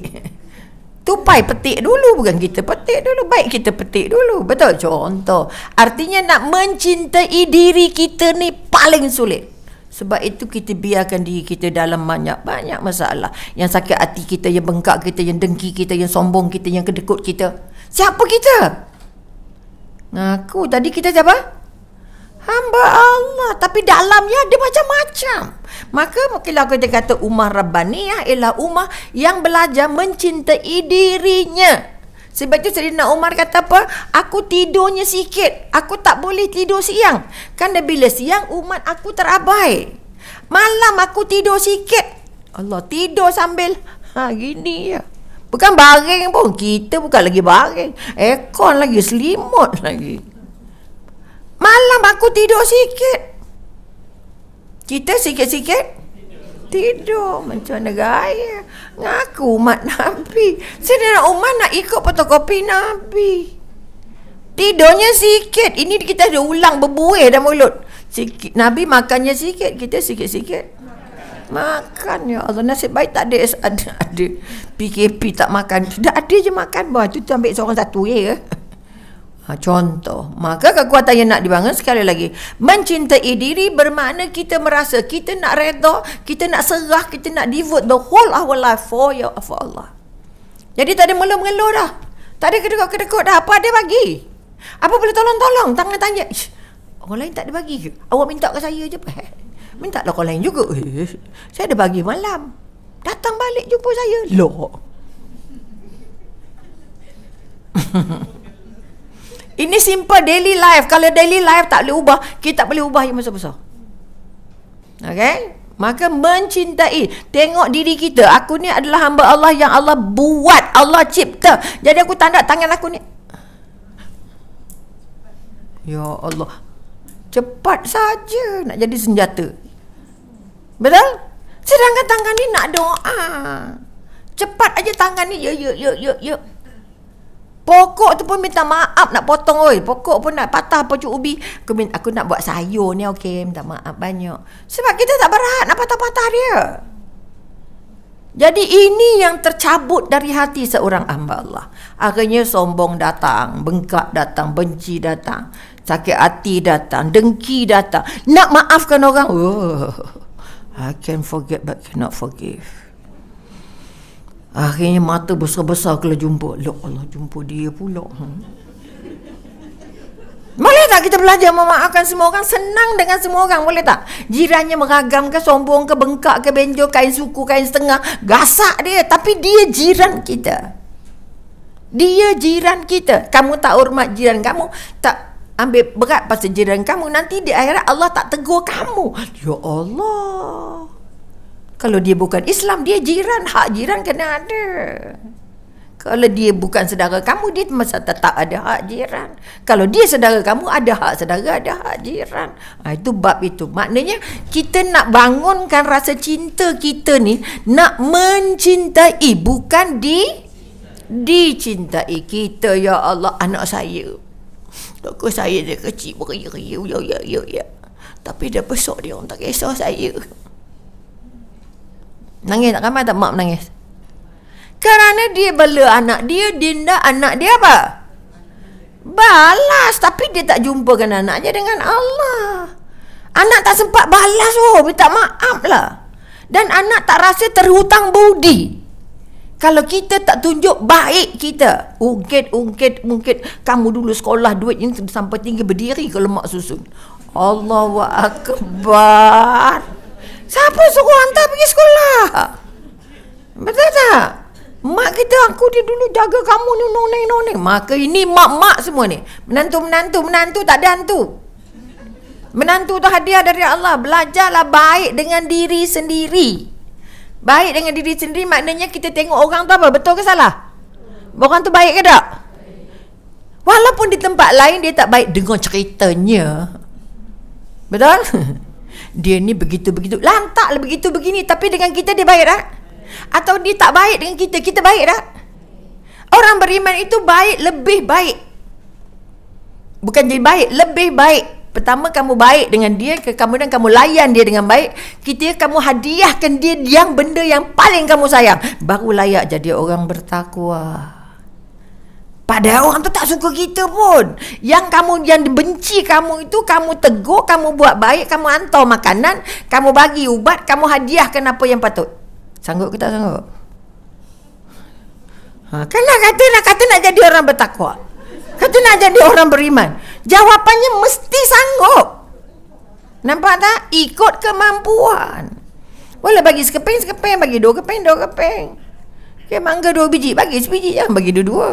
Tupai petik dulu bukan kita petik dulu Baik kita petik dulu Betul contoh Artinya nak mencintai diri kita ni paling sulit sebab itu kita biarkan diri kita dalam banyak-banyak masalah. Yang sakit hati kita, yang bengkak kita, yang dengki kita, yang sombong kita, yang kedekut kita. Siapa kita? Ngaku. Tadi kita siapa? Hamba Allah. Tapi dalamnya dia macam-macam. Maka kalau kita kata Umar Rabbaniyah ialah Umar yang belajar mencintai dirinya. Sebab tu Serina Umar kata apa? Aku tidurnya sikit. Aku tak boleh tidur siang. Kan dah bila siang umat aku terabai. Malam aku tidur sikit. Allah tidur sambil ha gini ya. Bukan baring pun. Kita bukan lagi baring. Ekon lagi, selimut lagi. Malam aku tidur sikit. Kita sikit-sikit tidur macam negara ngaku umat Nabi sedara umat nak ikut fotokopi Nabi tidurnya sikit ini kita ada ulang berbuih dalam mulut sikit. Nabi makannya sikit kita sikit-sikit makan ya Allah nasib baik tak ada ada, ada. PKP tak makan tak ada je makan buah tu ambil seorang satu ya Ha, contoh, maka kekuatan yang nak dibangun sekali lagi. Mencintai diri bermakna kita merasa kita nak redha, kita nak serah, kita nak devote the whole our life for, your, for Allah. Jadi tak ada mula mengeluh dah. Tak ada kedekut-kedekut dah. Apa dia bagi? Apa boleh tolong-tolong? Tangan tanya. Orang lain tak ada bagi ke? Awak minta ke saya je? Eh, minta lah orang lain juga. Eh, saya ada bagi malam. Datang balik jumpa saya. Loh. Ini simple daily life. Kalau daily life tak boleh ubah, kita tak boleh ubah yang besar-besar. Okay? Maka mencintai Tengok diri kita Aku ni adalah hamba Allah yang Allah buat Allah cipta Jadi aku tanda tangan aku ni Ya Allah Cepat saja nak jadi senjata Betul? Sedangkan tangan ni nak doa Cepat aja tangan ni Ya ya ya ya ya Pokok tu pun minta maaf nak potong oi. Pokok pun nak patah pucuk ubi. Aku, minta, aku nak buat sayur ni okey. Minta maaf banyak. Sebab kita tak berhak nak patah-patah dia. Jadi ini yang tercabut dari hati seorang hamba Allah. Akhirnya sombong datang, bengkak datang, benci datang, sakit hati datang, dengki datang. Nak maafkan orang. Oh, I can forget but cannot forgive. Akhirnya mata besar-besar kalau jumpa. Loh Allah jumpa dia pula. Hmm. Boleh tak kita belajar memaafkan semua orang? Senang dengan semua orang boleh tak? Jirannya meragam ke sombong ke bengkak ke benjol kain suku kain setengah. Gasak dia. Tapi dia jiran kita. Dia jiran kita. Kamu tak hormat jiran kamu. Tak ambil berat pasal jiran kamu. Nanti di akhirat Allah tak tegur kamu. Ya Allah. Kalau dia bukan Islam, dia jiran. Hak jiran kena ada. Kalau dia bukan saudara kamu, dia masa tetap ada hak jiran. Kalau dia saudara kamu, ada hak saudara, ada hak jiran. Ha, itu bab itu. Maknanya, kita nak bangunkan rasa cinta kita ni, nak mencintai, bukan di dicintai kita, ya Allah, anak saya. Tokoh saya dia kecil, beri-ri, ya, ya, ya, ya. Tapi dia besok dia orang tak kisah saya. Nangis tak ramai tak mak menangis Kerana dia bela anak dia Dinda anak dia apa? Balas Tapi dia tak jumpa jumpakan anaknya dengan Allah Anak tak sempat balas oh, Minta maaf lah Dan anak tak rasa terhutang budi kalau kita tak tunjuk baik kita Ungkit, ungkit, ungkit Kamu dulu sekolah duit ini sampai tinggi berdiri kalau mak susun Allahuakbar Siapa suruh hantar pergi sekolah? Betul tak? Mak kita aku dia dulu jaga kamu ni noneng noneng. Maka ini mak-mak semua ni. Menantu menantu menantu tak ada hantu. Menantu tu hadiah dari Allah. Belajarlah baik dengan diri sendiri. Baik dengan diri sendiri maknanya kita tengok orang tu apa? Betul ke salah? Orang tu baik ke tak? Walaupun di tempat lain dia tak baik dengar ceritanya. Betul? dia ni begitu-begitu lantak, lantaklah begitu begini tapi dengan kita dia baik tak? atau dia tak baik dengan kita kita baik tak? orang beriman itu baik lebih baik bukan jadi baik lebih baik pertama kamu baik dengan dia kemudian kamu layan dia dengan baik kita kamu hadiahkan dia yang benda yang paling kamu sayang baru layak jadi orang bertakwa Padahal orang tu tak suka kita pun. Yang kamu yang benci kamu itu kamu tegur, kamu buat baik, kamu hantar makanan, kamu bagi ubat, kamu hadiahkan apa yang patut. Sanggup ke tak sanggup? Ha, kan nak lah, kata nak lah, kata nak jadi orang bertakwa. Kata nak jadi orang beriman. Jawapannya mesti sanggup. Nampak tak? Ikut kemampuan. Boleh bagi sekeping, sekeping. Bagi dua keping, dua keping. Okay, mangga dua biji. Bagi sebiji. Jangan bagi dua-dua.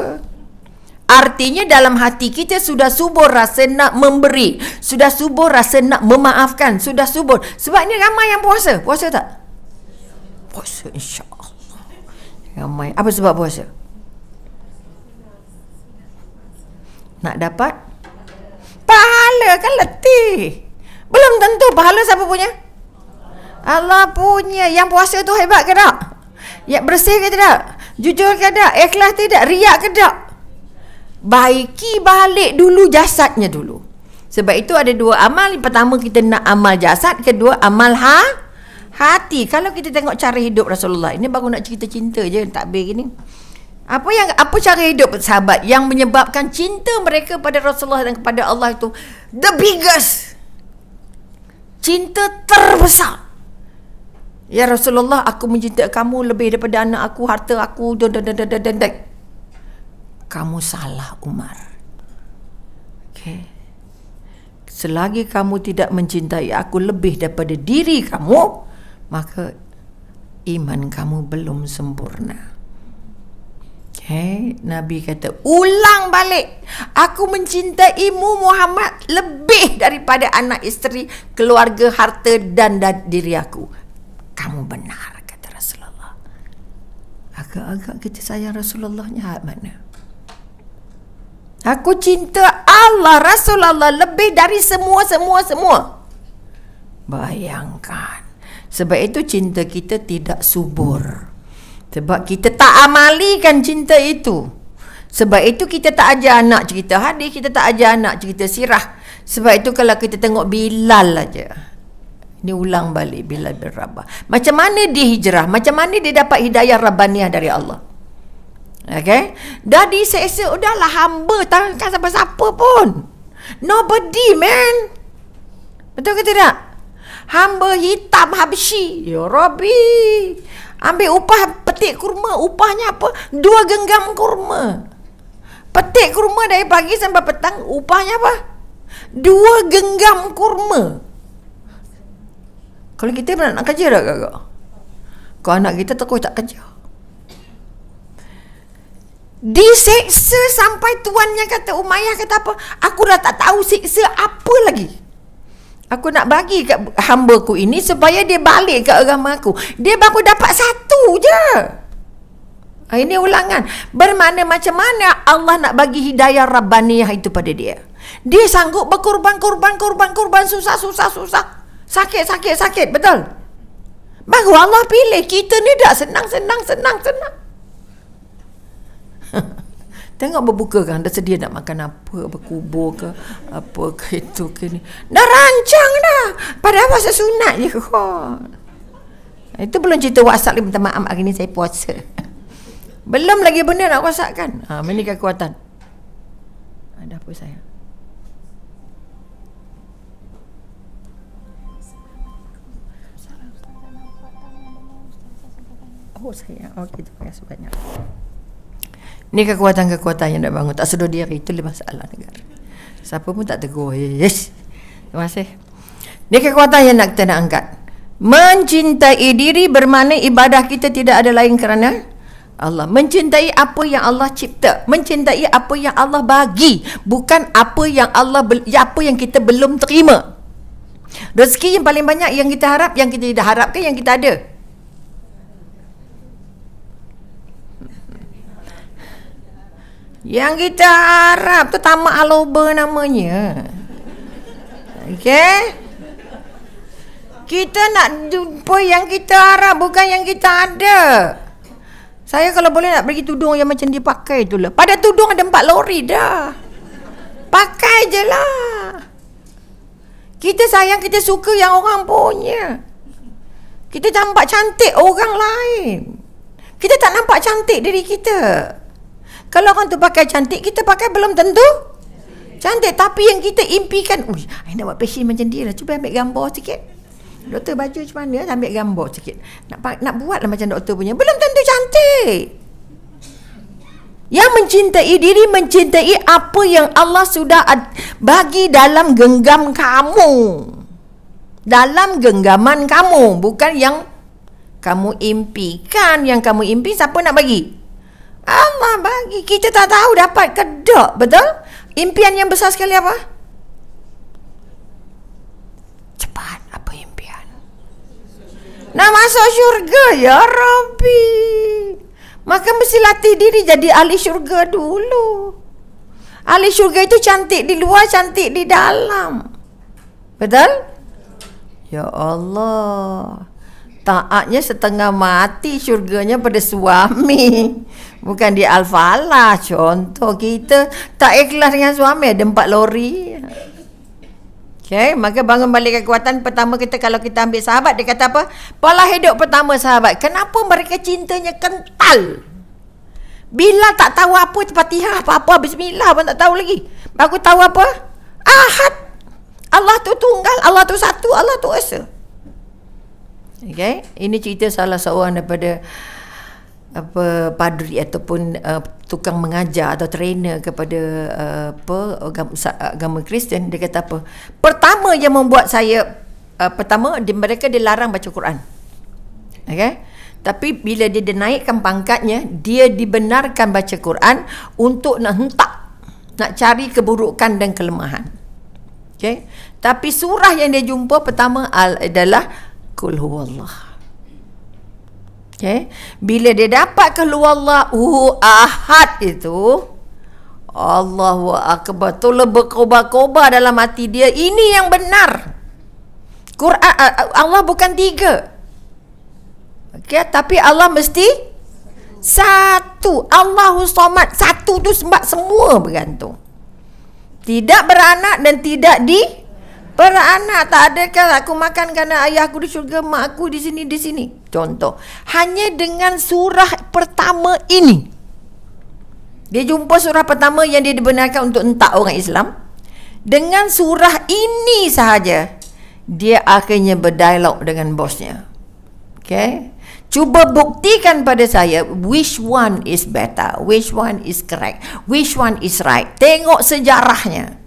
Artinya dalam hati kita sudah subur rasa nak memberi. Sudah subur rasa nak memaafkan. Sudah subur. Sebab ni ramai yang puasa. Puasa tak? Puasa Insya Allah Ramai. Apa sebab puasa? Nak dapat? Pahala kan letih. Belum tentu pahala siapa punya? Allah punya. Yang puasa tu hebat ke tak? Yang bersih ke tidak? Jujur ke tidak? Ikhlas tidak? Riak ke tidak? baiki balik dulu jasadnya dulu. Sebab itu ada dua amal. Pertama kita nak amal jasad, kedua amal ha hati. Kalau kita tengok cara hidup Rasulullah, ini baru nak cerita cinta je takbir gini. Apa yang apa cara hidup sahabat yang menyebabkan cinta mereka pada Rasulullah dan kepada Allah itu the biggest cinta terbesar. Ya Rasulullah, aku mencintai kamu lebih daripada anak aku, harta aku, dan dan dan dan dan. dan kamu salah Umar. Okay. Selagi kamu tidak mencintai aku lebih daripada diri kamu, maka iman kamu belum sempurna. Okay. Nabi kata, ulang balik. Aku mencintaimu Muhammad lebih daripada anak isteri, keluarga, harta dan dan diri aku. Kamu benar, kata Rasulullah. Agak-agak kita sayang Rasulullah ni mana? Aku cinta Allah Rasulullah lebih dari semua semua semua. Bayangkan. Sebab itu cinta kita tidak subur. Sebab kita tak amalikan cinta itu. Sebab itu kita tak ajar anak cerita hadis, kita tak ajar anak cerita sirah. Sebab itu kalau kita tengok Bilal aja. Ini ulang balik Bilal bin Rabah. Macam mana dia hijrah? Macam mana dia dapat hidayah Rabbaniyah dari Allah? Okay. Dah diseksa, dah lah hamba tangkap siapa-siapa pun. Nobody, man. Betul ke tidak? Hamba hitam habsi. Ya Rabbi. Ambil upah petik kurma. Upahnya apa? Dua genggam kurma. Petik kurma dari pagi sampai petang. Upahnya apa? Dua genggam kurma. Kalau kita nak, nak kerja tak, kakak? Kalau anak kita tak kerja. Diseksa sampai tuannya kata Umayyah oh, kata apa Aku dah tak tahu seksa apa lagi Aku nak bagi kat hamba ku ini Supaya dia balik ke agama aku Dia baru dapat satu je ah, Ini ulangan Bermakna macam mana Allah nak bagi hidayah Rabbaniyah itu pada dia Dia sanggup berkorban, korban, korban, korban Susah, susah, susah Sakit, sakit, sakit, betul Baru Allah pilih Kita ni dah senang, senang, senang, senang Tengok berbuka kan Dah sedia nak makan apa Berkubur ke Apa ke itu ke ni Dah rancang dah Padahal masa sunat je kot Itu belum cerita whatsapp ni Minta maaf hari ni saya puasa Belum lagi benda nak whatsapp kan ha, Ini kekuatan Ada ha, apa saya Oh saya Okey oh, terima kasih banyak ini kekuatan-kekuatan yang nak bangun Tak sedar diri Itu lebih masalah negara Siapa pun tak tegur Yes Terima kasih Ni kekuatan yang nak kita nak angkat Mencintai diri bermakna ibadah kita tidak ada lain kerana Allah mencintai apa yang Allah cipta, mencintai apa yang Allah bagi, bukan apa yang Allah ya, apa yang kita belum terima. Rezeki yang paling banyak yang kita harap, yang kita tidak harapkan, yang kita ada. Yang kita harap tu tamak aloba namanya. okay? Kita nak jumpa yang kita harap bukan yang kita ada. Saya kalau boleh nak pergi tudung yang macam dia pakai tu lah. Pada tudung ada empat lori dah. Pakai je lah. Kita sayang, kita suka yang orang punya. Kita nampak cantik orang lain. Kita tak nampak cantik diri kita. Kalau orang tu pakai cantik Kita pakai belum tentu Cantik Tapi yang kita impikan Ui Saya nak buat fashion macam dia lah Cuba ambil gambar sikit Doktor baju macam mana Ambil gambar sikit Nak, nak buat lah macam doktor punya Belum tentu cantik yang mencintai diri mencintai apa yang Allah sudah bagi dalam genggam kamu. Dalam genggaman kamu, bukan yang kamu impikan, yang kamu impi siapa nak bagi? Amah bagi Kita tak tahu dapat kedok Betul? Impian yang besar sekali apa? Cepat Apa impian? Nak masuk syurga Ya Rabbi Maka mesti latih diri Jadi ahli syurga dulu Ahli syurga itu cantik di luar Cantik di dalam Betul? Ya Allah Taatnya setengah mati Syurganya pada suami Bukan di Alfa Allah Contoh kita tak ikhlas dengan suami Ada empat lori Okay, maka bangun balik kekuatan pertama kita kalau kita ambil sahabat dia kata apa? Pola hidup pertama sahabat. Kenapa mereka cintanya kental? Bila tak tahu apa Fatihah apa-apa bismillah pun tak tahu lagi. aku tahu apa? Ahad. Allah tu tunggal, Allah tu satu, Allah tu esa. Okay, ini cerita salah seorang daripada apa padri ataupun uh, tukang mengajar atau trainer kepada uh, apa agama, agama Kristian dia kata apa pertama yang membuat saya uh, pertama di mereka dilarang baca Quran okey tapi bila dia dinaikkan pangkatnya dia dibenarkan baca Quran untuk nak hentak nak cari keburukan dan kelemahan okey tapi surah yang dia jumpa pertama adalah kul huwallah Okay. Bila dia dapat keluar Allah Ahad itu Allahu Akbar Tu lebih kubah-kubah dalam hati dia Ini yang benar Quran Allah bukan tiga okay. Tapi Allah mesti Satu Allahu Somad Satu tu sebab semua bergantung Tidak beranak dan tidak di Para anak tak ada adakah aku makan kerana ayahku di syurga, mak aku di sini, di sini. Contoh. Hanya dengan surah pertama ini. Dia jumpa surah pertama yang dia dibenarkan untuk entak orang Islam. Dengan surah ini sahaja, dia akhirnya berdialog dengan bosnya. Okay? Cuba buktikan pada saya which one is better, which one is correct, which one is right. Tengok sejarahnya.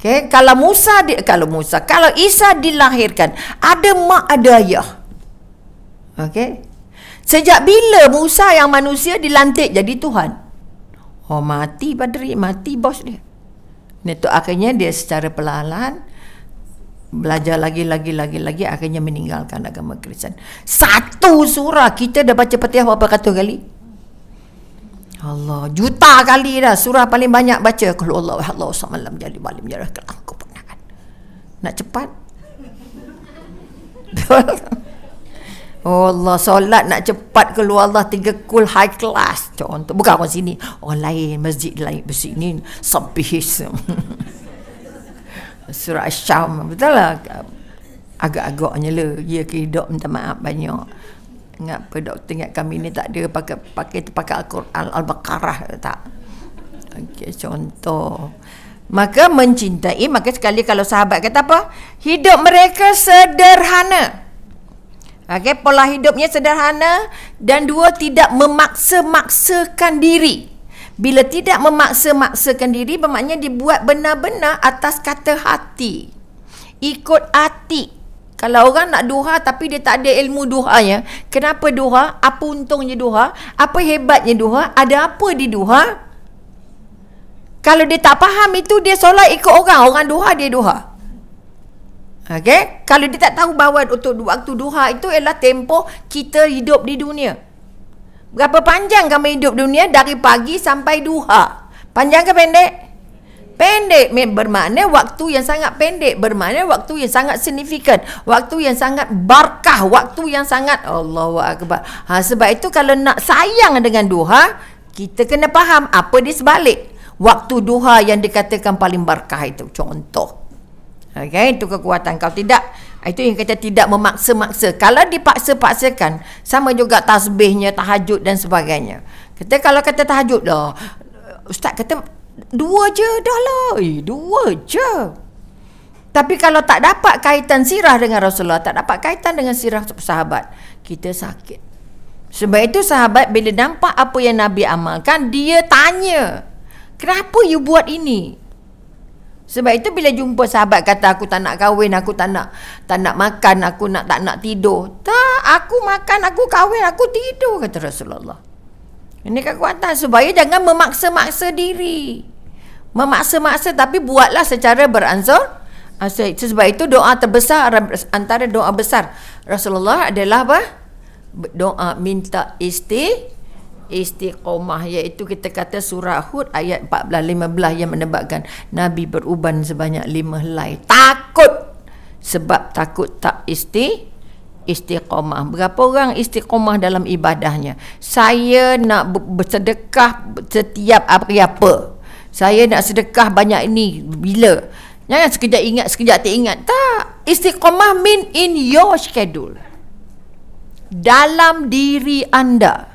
Okay, kalau Musa di, kalau Musa kalau Isa dilahirkan ada mak ada ayah. Okay, sejak bila Musa yang manusia dilantik jadi Tuhan? Oh mati padri mati bos dia. Neto akhirnya dia secara pelalahan belajar lagi lagi lagi lagi akhirnya meninggalkan agama Kristen. Satu surah kita dah baca petiah apa kata kali? Allah juta kali dah surah paling banyak baca kalau Allah wahai Allah semalam jadi balim jadi ya aku pernah kan nak cepat Oh Allah solat nak cepat keluar Allah tiga kul high class contoh bukan orang sini orang lain masjid lain masjid ni sampih surah syam betul lah agak-agaknya le lah. ya kehidup minta maaf banyak Ingat apa doktor ingat kami ni tak ada pakai pakai terpakai Al-Quran Al-Baqarah tak. Okey contoh. Maka mencintai maka sekali kalau sahabat kata apa? Hidup mereka sederhana. Okey pola hidupnya sederhana dan dua tidak memaksa-maksakan diri. Bila tidak memaksa-maksakan diri bermakna dibuat benar-benar atas kata hati. Ikut hati. Kalau orang nak duha tapi dia tak ada ilmu ya, kenapa duha? Apa untungnya duha? Apa hebatnya duha? Ada apa di duha? Kalau dia tak faham itu dia solat ikut orang, orang duha dia duha. Okay? Kalau dia tak tahu bahawa untuk waktu duha itu ialah tempoh kita hidup di dunia. Berapa panjang kamu hidup dunia dari pagi sampai duha? Panjang ke pendek? pendek bermakna waktu yang sangat pendek bermakna waktu yang sangat signifikan waktu yang sangat barkah waktu yang sangat Allahu akbar ha sebab itu kalau nak sayang dengan duha kita kena faham apa di sebalik waktu duha yang dikatakan paling barkah itu contoh okay itu kekuatan kau tidak itu yang kata tidak memaksa-maksa kalau dipaksa-paksakan sama juga tasbihnya tahajud dan sebagainya kita kalau kata tahajud dah ustaz kata dua je dah lah eh, dua je tapi kalau tak dapat kaitan sirah dengan Rasulullah tak dapat kaitan dengan sirah sahabat kita sakit sebab itu sahabat bila nampak apa yang Nabi amalkan dia tanya kenapa you buat ini sebab itu bila jumpa sahabat kata aku tak nak kahwin, aku tak nak tak nak makan, aku nak tak nak tidur. Tak, aku makan, aku kahwin, aku tidur kata Rasulullah. Ini kekuatan supaya jangan memaksa-maksa diri. Memaksa-maksa tapi buatlah secara beransur. Asyik. Ah, sebab itu doa terbesar antara doa besar Rasulullah adalah apa? Doa minta isti istiqomah iaitu kita kata surah Hud ayat 14 15 yang menebakkan nabi beruban sebanyak lima helai takut sebab takut tak isti istiqomah. Berapa orang istiqomah dalam ibadahnya? Saya nak bersedekah setiap hari apa? Saya nak sedekah banyak ini bila? Jangan sekejap ingat, sekejap tak ingat. Tak. Istiqomah mean in your schedule. Dalam diri anda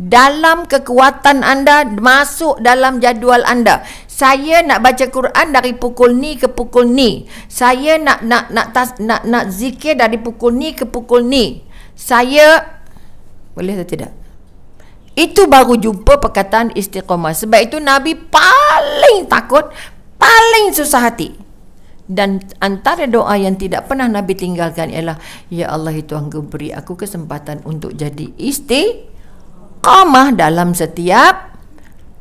dalam kekuatan anda masuk dalam jadual anda saya nak baca Quran dari pukul ni ke pukul ni saya nak nak nak tas, nak nak zikir dari pukul ni ke pukul ni saya boleh atau tidak itu baru jumpa perkataan istiqamah sebab itu nabi paling takut paling susah hati dan antara doa yang tidak pernah Nabi tinggalkan ialah Ya Allah itu Tuhan beri aku kesempatan untuk jadi istiqamah istiqamah dalam setiap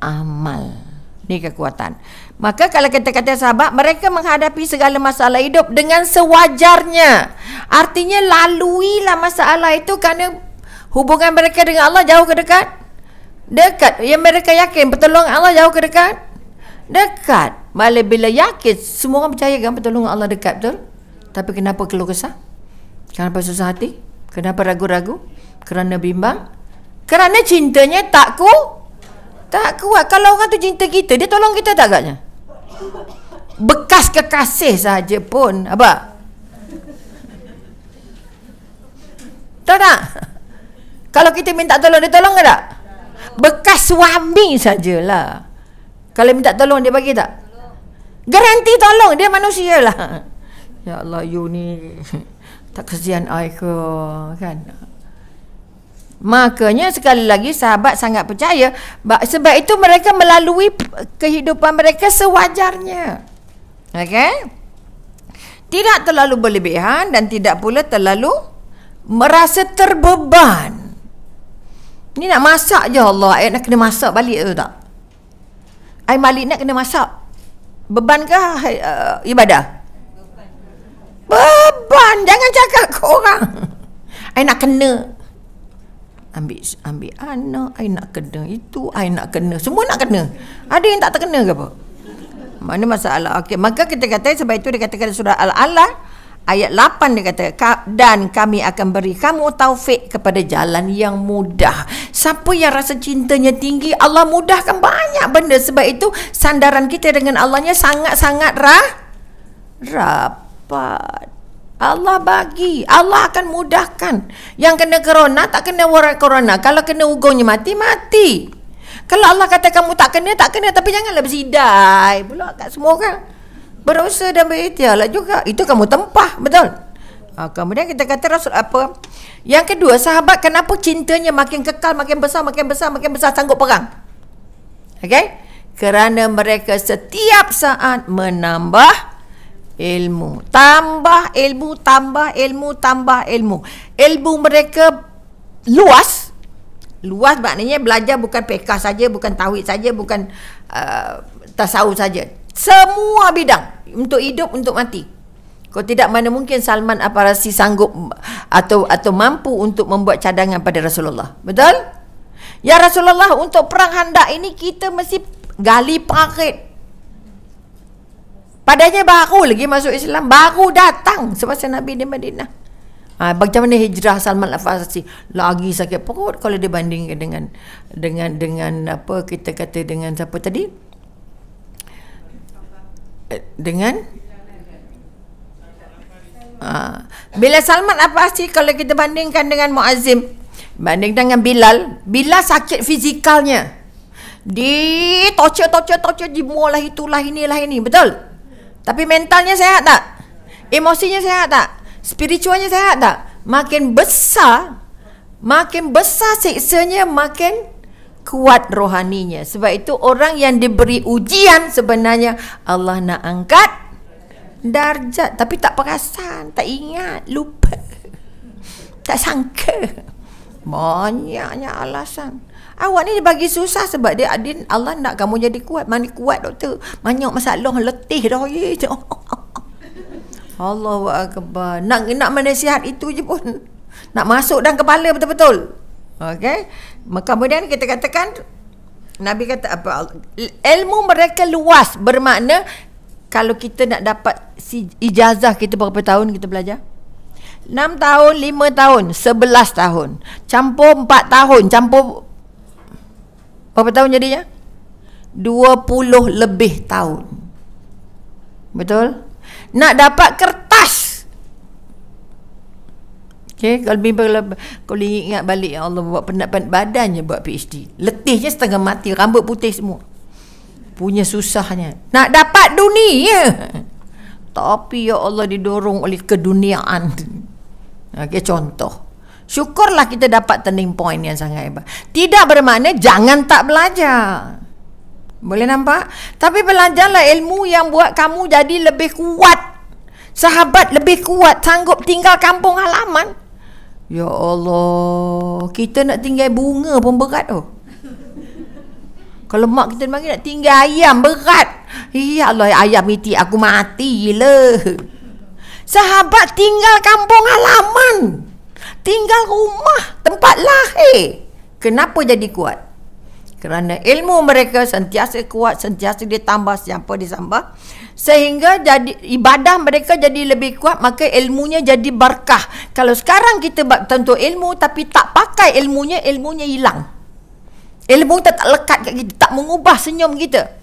amal. Ini kekuatan. Maka kalau kita kata sahabat, mereka menghadapi segala masalah hidup dengan sewajarnya. Artinya laluilah masalah itu kerana hubungan mereka dengan Allah jauh ke dekat. Dekat. Yang mereka yakin pertolongan Allah jauh ke dekat. Dekat. Malah bila yakin, semua orang percaya kan pertolongan Allah dekat betul. Tapi kenapa keluh kesah? Kenapa susah hati? Kenapa ragu-ragu? Kerana bimbang? Kerana cintanya tak ku tak kuat. Kalau orang tu cinta kita, dia tolong kita tak agaknya? Bekas kekasih saja pun. Apa? Tahu tak? Kalau kita minta tolong, dia tolong ke tak? Bekas suami sajalah. Kalau minta tolong, dia bagi tak? Garanti tolong. Dia manusia lah. Ya Allah, you ni tak kesian I ke? Kan? Kan? Makanya sekali lagi sahabat sangat percaya sebab itu mereka melalui kehidupan mereka sewajarnya. okay? Tidak terlalu berlebihan dan tidak pula terlalu merasa terbeban. Ini nak masak je Allah, air nak kena masak balik tu tak? Air balik nak kena masak. Beban ke uh, eh, eh, ibadah? Beban. Jangan cakap ke orang. Air nak kena ambil ambil anak ai nak kena itu ai nak kena semua nak kena ada yang tak terkena ke apa mana masalah okey maka kita kata sebab itu dikatakan surah al-alaq ayat 8 dia kata dan kami akan beri kamu taufik kepada jalan yang mudah siapa yang rasa cintanya tinggi Allah mudahkan banyak benda sebab itu sandaran kita dengan Allahnya sangat-sangat rah, rapat Allah bagi. Allah akan mudahkan. Yang kena corona, tak kena warna corona. Kalau kena ugonya mati, mati. Kalau Allah kata kamu tak kena, tak kena. Tapi janganlah bersidai pula kat semua orang. Berusaha dan berikhtiar lah juga. Itu kamu tempah, betul? Ha, kemudian kita kata Rasul apa? Yang kedua, sahabat kenapa cintanya makin kekal, makin besar, makin besar, makin besar sanggup perang? Okay? Kerana mereka setiap saat menambah ilmu tambah ilmu tambah ilmu tambah ilmu ilmu mereka luas luas maknanya belajar bukan pekah saja bukan tauhid saja bukan uh, tasawuf saja semua bidang untuk hidup untuk mati kau tidak mana mungkin Salman Aparasi sanggup atau atau mampu untuk membuat cadangan pada Rasulullah. Betul? Ya Rasulullah, untuk perang handak ini kita mesti gali parit, Padahnya baru lagi masuk Islam Baru datang Semasa Nabi di Madinah ha, ah, Bagaimana hijrah Salman Al-Farsi Lagi sakit perut Kalau dibandingkan dengan Dengan dengan apa Kita kata dengan siapa tadi Dengan ha, Bila Salman Al-Farsi Kalau kita bandingkan dengan Muazzim Banding dengan Bilal bila sakit fizikalnya di torture torture torture di lah, itulah inilah ini betul tapi mentalnya sehat tak? Emosinya sehat tak? Spiritualnya sehat tak? Makin besar Makin besar siksanya Makin kuat rohaninya Sebab itu orang yang diberi ujian Sebenarnya Allah nak angkat Darjat Tapi tak perasan Tak ingat Lupa Tak sangka Banyaknya alasan Awak ni dia bagi susah sebab dia, adin Allah nak kamu jadi kuat. Mana kuat doktor? Banyak masalah letih dah. Ye. Allah akbar. Nak nak menasihat itu je pun. Nak masuk dalam kepala betul-betul. Okey. Kemudian kita katakan Nabi kata apa ilmu mereka luas bermakna kalau kita nak dapat si ijazah kita berapa tahun kita belajar? 6 tahun, 5 tahun, 11 tahun. Campur 4 tahun, campur Berapa tahun jadinya? 20 lebih tahun. Betul? Nak dapat kertas. okay? kalau bimbang kalau ingat balik yang Allah buat penat badannya buat PhD. Letihnya setengah mati, rambut putih semua. Punya susahnya. Nak dapat dunia. Tapi ya Allah didorong oleh keduniaan. Okay contoh. Syukurlah kita dapat turning point yang sangat hebat. Tidak bermakna jangan tak belajar. Boleh nampak? Tapi belajarlah ilmu yang buat kamu jadi lebih kuat. Sahabat lebih kuat sanggup tinggal kampung halaman. Ya Allah, kita nak tinggal bunga pun berat tu. Oh. Kalau mak kita panggil nak tinggal ayam berat. Ya Allah, ayam itik aku mati matilah. Sahabat tinggal kampung halaman. Tinggal rumah tempat lahir. Kenapa jadi kuat? Kerana ilmu mereka sentiasa kuat, sentiasa ditambah siapa disambah. Sehingga jadi ibadah mereka jadi lebih kuat, maka ilmunya jadi berkah. Kalau sekarang kita buat tentu ilmu tapi tak pakai ilmunya, ilmunya hilang. Ilmu kita tak lekat kat kita, tak mengubah senyum kita.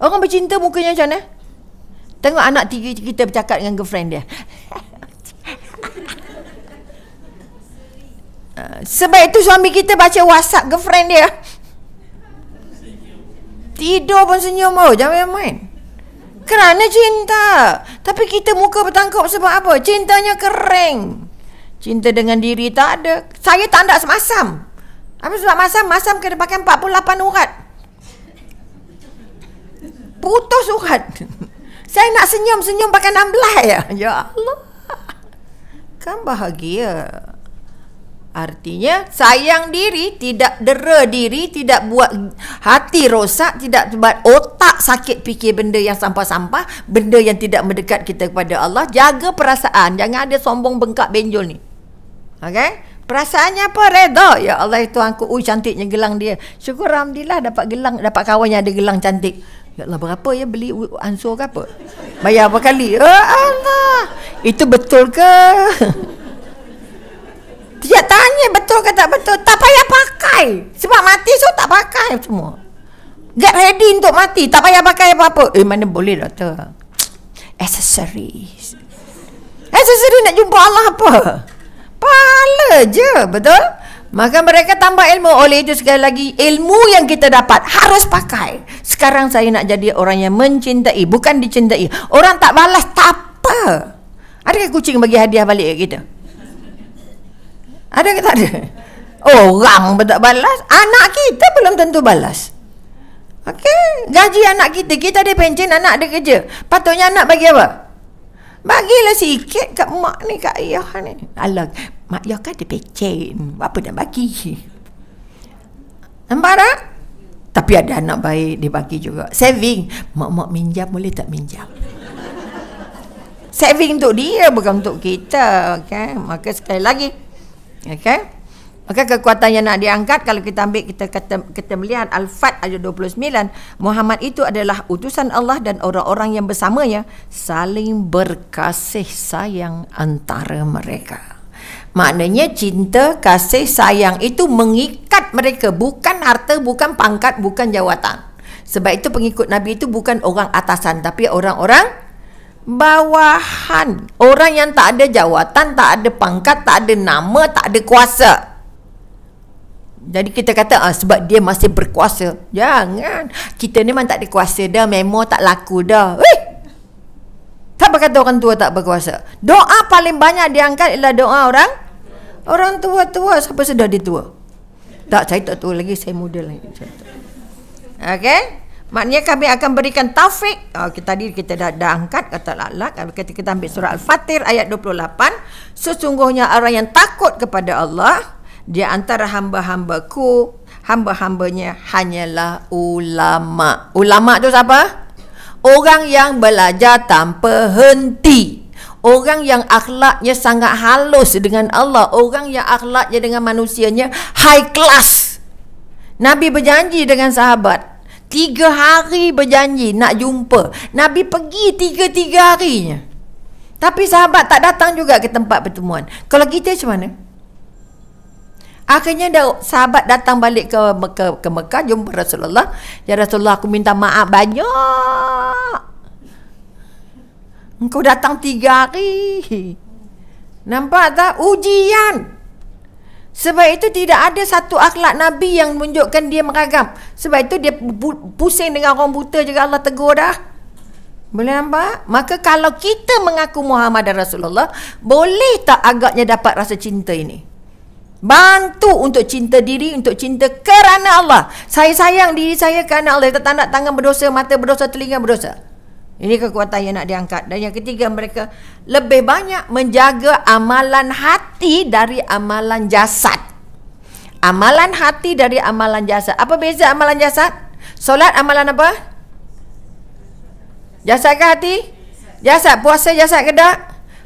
Orang bercinta mukanya macam mana? Tengok anak tiga kita bercakap dengan girlfriend dia. Eh, sebab itu suami kita baca WhatsApp girlfriend dia. Tidur pun senyum oh, jangan main. -main. Kerana cinta. Tapi kita muka bertangkap sebab apa? Cintanya kering. Cinta dengan diri tak ada. Saya tak nak semasam. Apa sebab masam? Masam kena pakai 48 urat. Putus urat. Saya nak senyum, senyum pakai 16 ya. Ya Allah. Kan bahagia. Artinya sayang diri tidak dera diri tidak buat hati rosak tidak buat otak sakit fikir benda yang sampah-sampah benda yang tidak mendekat kita kepada Allah jaga perasaan jangan ada sombong bengkak benjol ni. Okey? Perasaannya apa? Redha. Ya Allah itu aku ui cantiknya gelang dia. Syukur alhamdulillah dapat gelang dapat kawan yang ada gelang cantik. Ya Allah berapa ya beli ansur ke apa? Bayar berapa kali? Ya Allah. Itu betul ke? Dia tanya betul ke tak betul Tak payah pakai Sebab mati so tak pakai semua Get ready untuk mati Tak payah pakai apa-apa Eh mana boleh doktor Accessories Accessory nak jumpa Allah apa Pahala je betul Maka mereka tambah ilmu Oleh itu sekali lagi Ilmu yang kita dapat Harus pakai Sekarang saya nak jadi orang yang mencintai Bukan dicintai Orang tak balas tak apa Adakah kucing bagi hadiah balik ke kita ada ke tak ada? Orang pun tak balas, anak kita belum tentu balas. Okey, gaji anak kita, kita ada pencen, anak ada kerja. Patutnya anak bagi apa? Bagilah sikit kat mak ni, kat ayah ni. Alah, mak ayah kan ada pencen. Apa nak bagi? Nampak tak? Tapi ada anak baik, dia bagi juga. Saving. Mak-mak minjam boleh tak minjam? Saving untuk dia, bukan untuk kita. Okay? Maka sekali lagi, Okay. Maka kekuatan yang nak diangkat kalau kita ambil kita kata, kita melihat Al-Fat ayat 29 Muhammad itu adalah utusan Allah dan orang-orang yang bersamanya saling berkasih sayang antara mereka. Maknanya cinta kasih sayang itu mengikat mereka bukan harta bukan pangkat bukan jawatan. Sebab itu pengikut Nabi itu bukan orang atasan tapi orang-orang bawahan orang yang tak ada jawatan, tak ada pangkat, tak ada nama, tak ada kuasa. Jadi kita kata ah, sebab dia masih berkuasa. Jangan. Kita ni memang tak ada kuasa dah. Memo tak laku dah. Eh! Tak apa kata orang tua tak berkuasa. Doa paling banyak diangkat ialah doa orang orang tua-tua. Siapa sudah dia tua? Tak, saya tak tua lagi. Saya muda lagi. Okay? Maknanya kami akan berikan taufik. Oh, kita tadi kita dah, dah angkat kata lalak. Kita, kita ambil surah Al-Fatir ayat 28. Sesungguhnya orang yang takut kepada Allah. Di antara hamba-hambaku. Hamba-hambanya hanyalah ulama. Ulama tu siapa? Orang yang belajar tanpa henti. Orang yang akhlaknya sangat halus dengan Allah. Orang yang akhlaknya dengan manusianya high class. Nabi berjanji dengan sahabat. Tiga hari berjanji nak jumpa Nabi pergi tiga-tiga harinya Tapi sahabat tak datang juga ke tempat pertemuan Kalau kita macam mana? Akhirnya dah sahabat datang balik ke Mekah, ke Mekah Jumpa Rasulullah Ya Rasulullah aku minta maaf banyak Engkau datang tiga hari Nampak tak? Ujian sebab itu tidak ada satu akhlak Nabi yang menunjukkan dia meragam. Sebab itu dia pusing dengan orang buta juga Allah tegur dah. Boleh nampak? Maka kalau kita mengaku Muhammad dan Rasulullah, boleh tak agaknya dapat rasa cinta ini? Bantu untuk cinta diri, untuk cinta kerana Allah. Saya sayang diri saya kerana Allah. Tak tanda tangan berdosa, mata berdosa, telinga berdosa. Ini kekuatan yang nak diangkat Dan yang ketiga mereka Lebih banyak menjaga amalan hati Dari amalan jasad Amalan hati dari amalan jasad Apa beza amalan jasad? Solat amalan apa? Jasad ke hati? Jasad puasa jasad ke tak?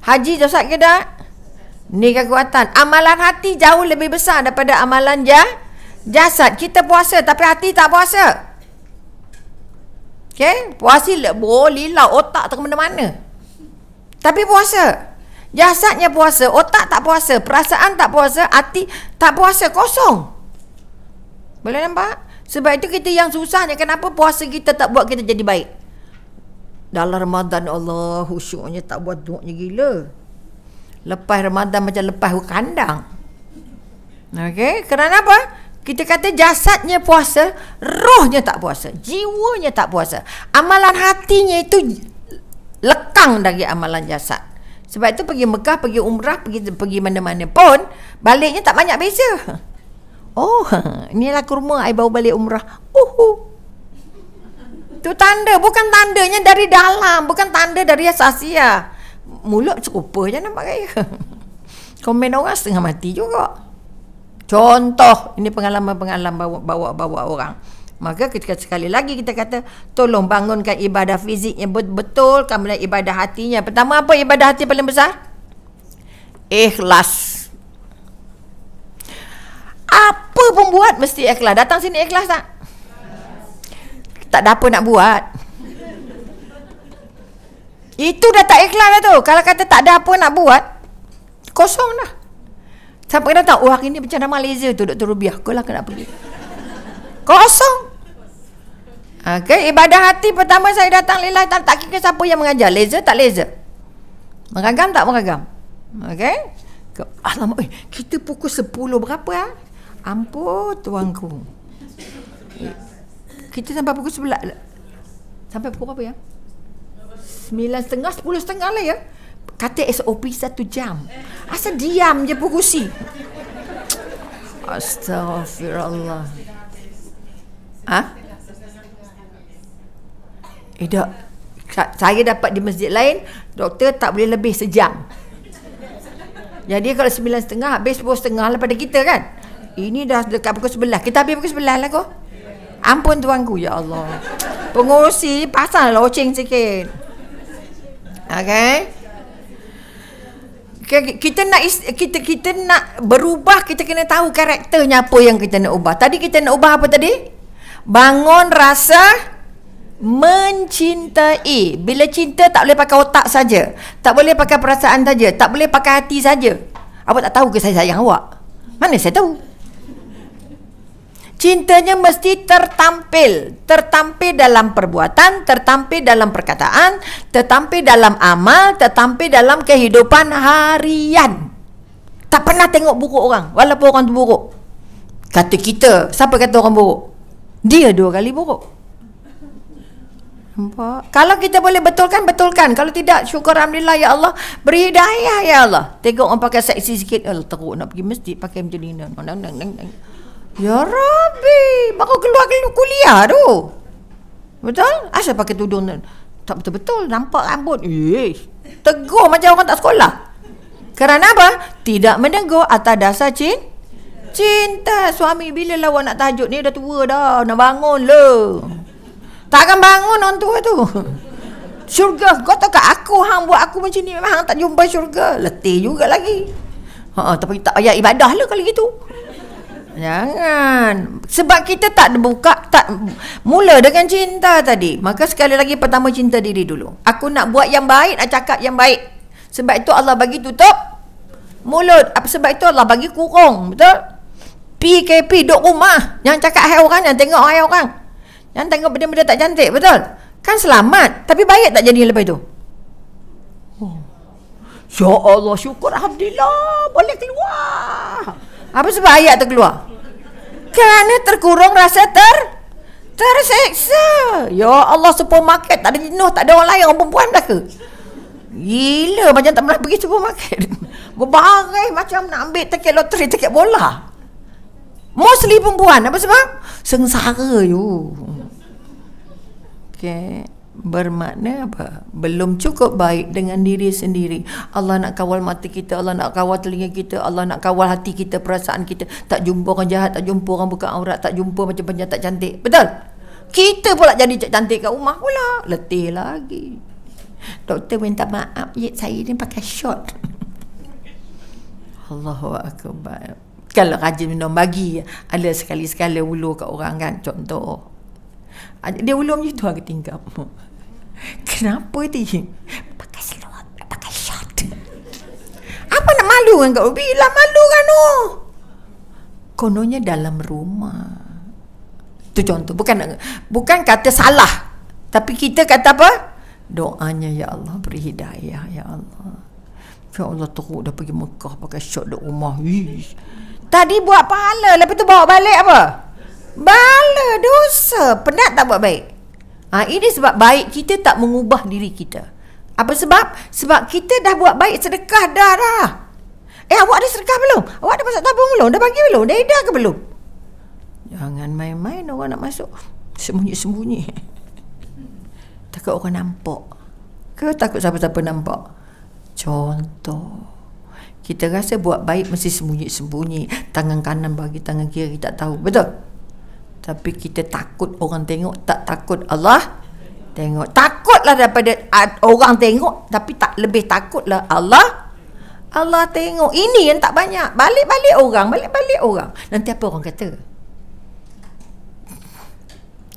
Haji jasad ke tak? Ini kekuatan Amalan hati jauh lebih besar daripada amalan jasad Jasad kita puasa tapi hati tak puasa Okay? Puasi boleh lah otak tak mana-mana. Tapi puasa. Jasadnya puasa, otak tak puasa, perasaan tak puasa, hati tak puasa, kosong. Boleh nampak? Sebab itu kita yang susahnya kenapa puasa kita tak buat kita jadi baik. Dalam Ramadan Allah khusyuknya tak buat duaknya gila. Lepas Ramadan macam lepas kandang. Okey, kerana apa? Kita kata jasadnya puasa, rohnya tak puasa, jiwanya tak puasa. Amalan hatinya itu lekang dari amalan jasad. Sebab itu pergi Mekah, pergi Umrah, pergi pergi mana-mana pun, baliknya tak banyak beza. Oh, inilah kurma saya bawa balik Umrah. Uhu. Itu tanda, bukan tandanya dari dalam, bukan tanda dari asasiah. Mulut serupa je nampak kaya. Komen orang setengah mati juga. Contoh ini pengalaman-pengalaman bawa-bawa orang. Maka ketika sekali lagi kita kata tolong bangunkan ibadah fizik yang betul, kemudian ibadah hatinya. Pertama apa ibadah hati paling besar? Ikhlas. Apa pun buat mesti ikhlas. Datang sini ikhlas tak? Tak ada apa nak buat. Itu dah tak ikhlas dah tu. Kalau kata tak ada apa nak buat, kosonglah. Sampai kena tahu, oh ini ni macam ramai laser tu, Dr. Rubiah. Kau lah kena pergi. Kosong. Okay, ibadah hati pertama saya datang lelah, tak, tak kira siapa yang mengajar. Laser tak laser. Mengagam tak mengagam? Okay. Alamak, eh, kita pukul 10 berapa ah? Ha? Ampun tuanku. Kita sampai pukul 11. Sampai pukul apa ya? 9.30, 10.30 lah ya. Kata SOP satu jam Asal diam je berkusi Astaghfirullah Ha? Eh tak Saya dapat di masjid lain Doktor tak boleh lebih sejam Jadi kalau sembilan setengah Habis sepuluh setengah lah pada kita kan Ini dah dekat pukul sebelah Kita habis pukul sebelah lah kau Ampun tuanku ya Allah Pengurusi pasang lah loceng sikit Okay kita nak kita kita nak berubah kita kena tahu karakternya apa yang kita nak ubah. Tadi kita nak ubah apa tadi? Bangun rasa mencintai. Bila cinta tak boleh pakai otak saja. Tak boleh pakai perasaan saja, tak boleh pakai hati saja. Apa tak tahu ke saya sayang awak? Mana saya tahu? Cintanya mesti tertampil, tertampil dalam perbuatan, tertampil dalam perkataan, tertampil dalam amal, tertampil dalam kehidupan harian. Tak pernah tengok buku orang, walaupun orang tu buruk. Kata kita, siapa kata orang buruk? Dia dua kali buruk. Nampak? Kalau kita boleh betulkan, betulkan. Kalau tidak, syukur Alhamdulillah, Ya Allah. Beri hidayah, Ya Allah. Tengok orang pakai seksi sikit, eh, teruk nak pergi masjid pakai macam ni. Nang, nang, nang, Ya Rabbi, baru keluar-keluar kuliah tu. Betul? Asal pakai tudung tu? Tak betul-betul, nampak rambut. Yes. Tegur macam orang tak sekolah. Kerana apa? Tidak menegur atas dasar cin. Cinta suami bila lawan nak tajuk ni dah tua dah, nak bangun le. akan bangun orang tua tu. Syurga, kau tahu ke aku hang buat aku macam ni memang hang tak jumpa syurga. Letih juga lagi. Ha, tapi tak payah ibadah lah kalau gitu. Jangan. Sebab kita tak buka tak mula dengan cinta tadi. Maka sekali lagi pertama cinta diri dulu. Aku nak buat yang baik, nak cakap yang baik. Sebab itu Allah bagi tutup mulut. Apa sebab itu Allah bagi kurung, betul? PKP duduk rumah. Jangan cakap hai orang, jangan tengok hai orang. Jangan tengok benda-benda tak cantik, betul? Kan selamat, tapi baik tak jadi lepas itu. Hmm. Ya Allah syukur Alhamdulillah Boleh keluar Apa sebab ayat terkeluar kerana terkurung rasa ter terseksa ya Allah supermarket tak ada jenuh tak ada orang lain orang perempuan ke? gila macam tak pernah pergi supermarket berbareh macam nak ambil tiket loteri tiket bola mostly perempuan apa sebab sengsara you okay bermakna apa? Belum cukup baik dengan diri sendiri. Allah nak kawal mata kita, Allah nak kawal telinga kita, Allah nak kawal hati kita, perasaan kita. Tak jumpa orang jahat, tak jumpa orang buka aurat, tak jumpa macam-macam tak cantik. Betul? Kita pula jadi cantik kat rumah pula. Letih lagi. Doktor minta maaf, ye, saya ni pakai short. Allahu Akbar. Kalau rajin minum bagi, ada sekali-sekala ulu kat orang kan, contoh. Dia ulum je tu aku tinggal. Kenapa ni? Pakai seluar, pakai short. Apa nak malu kan kau? Bila malu kan tu? Kononnya dalam rumah. Itu contoh. Bukan bukan kata salah. Tapi kita kata apa? Doanya ya Allah beri hidayah ya Allah. Ya Allah teruk dah pergi Mekah pakai short dekat rumah. Ish. Tadi buat pahala lepas tu bawa balik apa? Bala dosa. Penat tak buat baik? Ha, ini sebab baik kita tak mengubah diri kita. Apa sebab? Sebab kita dah buat baik sedekah dah dah. Eh awak ada sedekah belum? Awak ada masuk tabung belum? Dah bagi belum? Dah edar ke belum? Jangan main-main orang nak masuk. Sembunyi-sembunyi. Takut orang nampak. Ke takut siapa-siapa nampak? Contoh. Kita rasa buat baik mesti sembunyi-sembunyi. Tangan kanan bagi tangan kiri tak tahu. Betul? tapi kita takut orang tengok tak takut Allah tengok takutlah daripada orang tengok tapi tak lebih takutlah Allah Allah tengok ini yang tak banyak balik-balik orang balik-balik orang nanti apa orang kata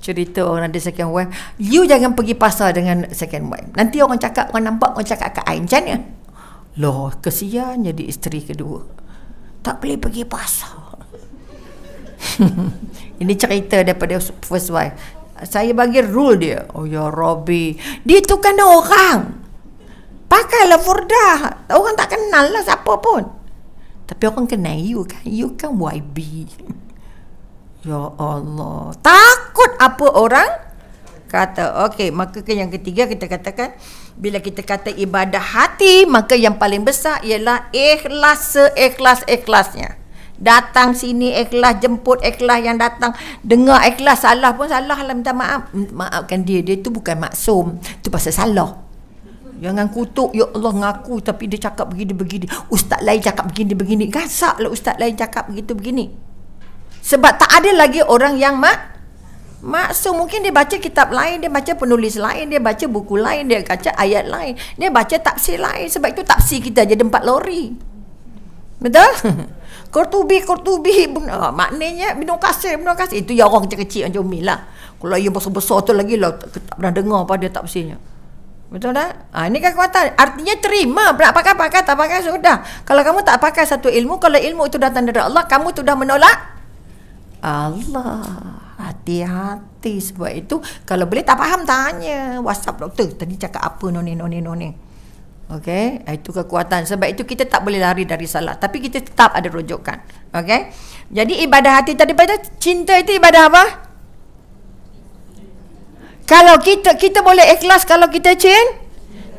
cerita orang ada second wife you jangan pergi pasar dengan second wife nanti orang cakap orang nampak orang cakap kat Ain macam loh kesian jadi isteri kedua tak boleh pergi pasar Ini cerita daripada first wife. Saya bagi rule dia. Oh ya Robby. Dia tu kan orang. Pakailah furdah. Orang tak kenal lah siapa pun. Tapi orang kenal you kan. You kan YB. Ya Allah. Takut apa orang kata. Okey, maka yang ketiga kita katakan bila kita kata ibadah hati, maka yang paling besar ialah ikhlas seikhlas-ikhlasnya datang sini ikhlas jemput ikhlas yang datang dengar ikhlas salah pun salah lah minta maaf maafkan dia dia tu bukan maksum tu pasal salah Jangan kutuk Ya Allah ngaku Tapi dia cakap begini-begini Ustaz lain cakap begini-begini Gasak lah ustaz lain cakap begitu-begini Sebab tak ada lagi orang yang mak Maksud mungkin dia baca kitab lain Dia baca penulis lain Dia baca buku lain Dia baca ayat lain Dia baca tafsir lain Sebab itu tafsir kita jadi empat lori Betul? Kortubi, kortubi, Uh, maknanya minum kasih, minum kasih. Itu yang orang kecil-kecil macam Umi lah. Kalau yang besar-besar tu lagi lah, tak, tak pernah dengar apa dia tak pastinya. Betul tak? Ha, ini kan kekuatan. Artinya terima. Nak pakai, pakai. Tak pakai, sudah. Kalau kamu tak pakai satu ilmu, kalau ilmu itu datang dari Allah, kamu sudah menolak Allah. Hati-hati sebab itu. Kalau boleh tak faham, tanya. WhatsApp doktor. Tadi cakap apa, noni, noni, noni. Okey, eh, itu kekuatan. Sebab itu kita tak boleh lari dari salah, tapi kita tetap ada rujukan. Okey. Jadi ibadah hati tadi pada cinta itu ibadah apa? Kalau kita kita boleh ikhlas kalau kita cinta.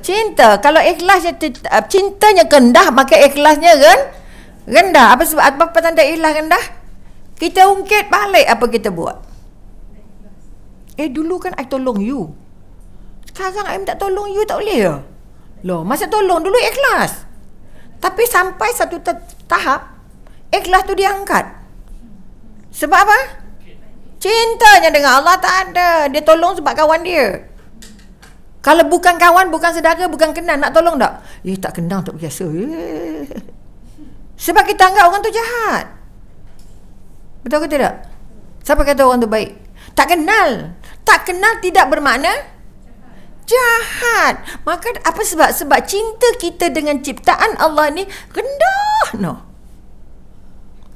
Cinta. Kalau ikhlasnya eh, cintanya rendah, maka ikhlasnya kan? rendah. Apa sebab apa, apa tanda ikhlas rendah? Kita ungkit balik apa kita buat. Eh dulu kan I tolong you. Sekarang I tak tolong you tak boleh ya? Loh, masa tolong dulu ikhlas. Tapi sampai satu tahap, ikhlas tu diangkat. Sebab apa? Cintanya dengan Allah tak ada. Dia tolong sebab kawan dia. Kalau bukan kawan, bukan saudara, bukan kenal, nak tolong tak? Eh, tak kenal, tak biasa. Eh. Sebab kita anggap orang tu jahat. Betul ke tidak? Siapa kata orang tu baik? Tak kenal. Tak kenal tidak bermakna jahat. Maka apa sebab? Sebab cinta kita dengan ciptaan Allah ni rendah no.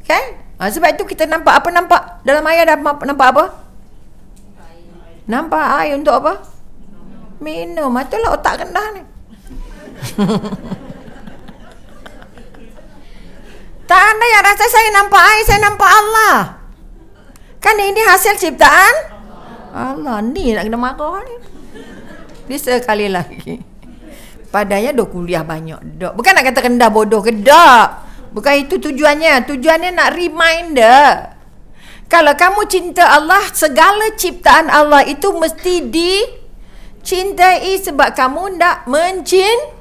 Kan? Okay? Ha, sebab itu kita nampak apa nampak? Dalam ayat dah nampak apa? Nampak air untuk apa? Minum. Ha, itulah otak rendah ni. tak ada yang rasa saya nampak air, saya nampak Allah. Kan ini hasil ciptaan? Allah, Allah ni nak kena marah ni. Ini sekali lagi. padanya dok kuliah banyak dok. Bukan nak kata rendah bodoh ke dok. Bukan itu tujuannya. Tujuannya nak reminder. Kalau kamu cinta Allah, segala ciptaan Allah itu mesti dicintai sebab kamu nak mencin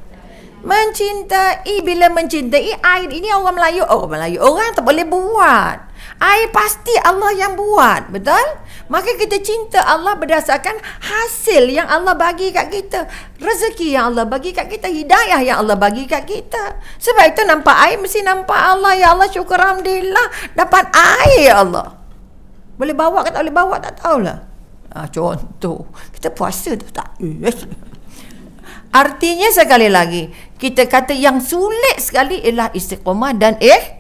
mencintai. Bila mencintai air ini orang Melayu, oh, orang Melayu orang tak boleh buat. Air pasti Allah yang buat, betul? Maka kita cinta Allah berdasarkan hasil yang Allah bagi kat kita. Rezeki yang Allah bagi kat kita. Hidayah yang Allah bagi kat kita. Sebab itu nampak air mesti nampak Allah. Ya Allah syukur Alhamdulillah. Dapat air ya Allah. Boleh bawa ke tak boleh bawa tak tahulah. Ha, contoh. Kita puasa tu tak. Yes. Artinya sekali lagi. Kita kata yang sulit sekali ialah istiqomah dan eh?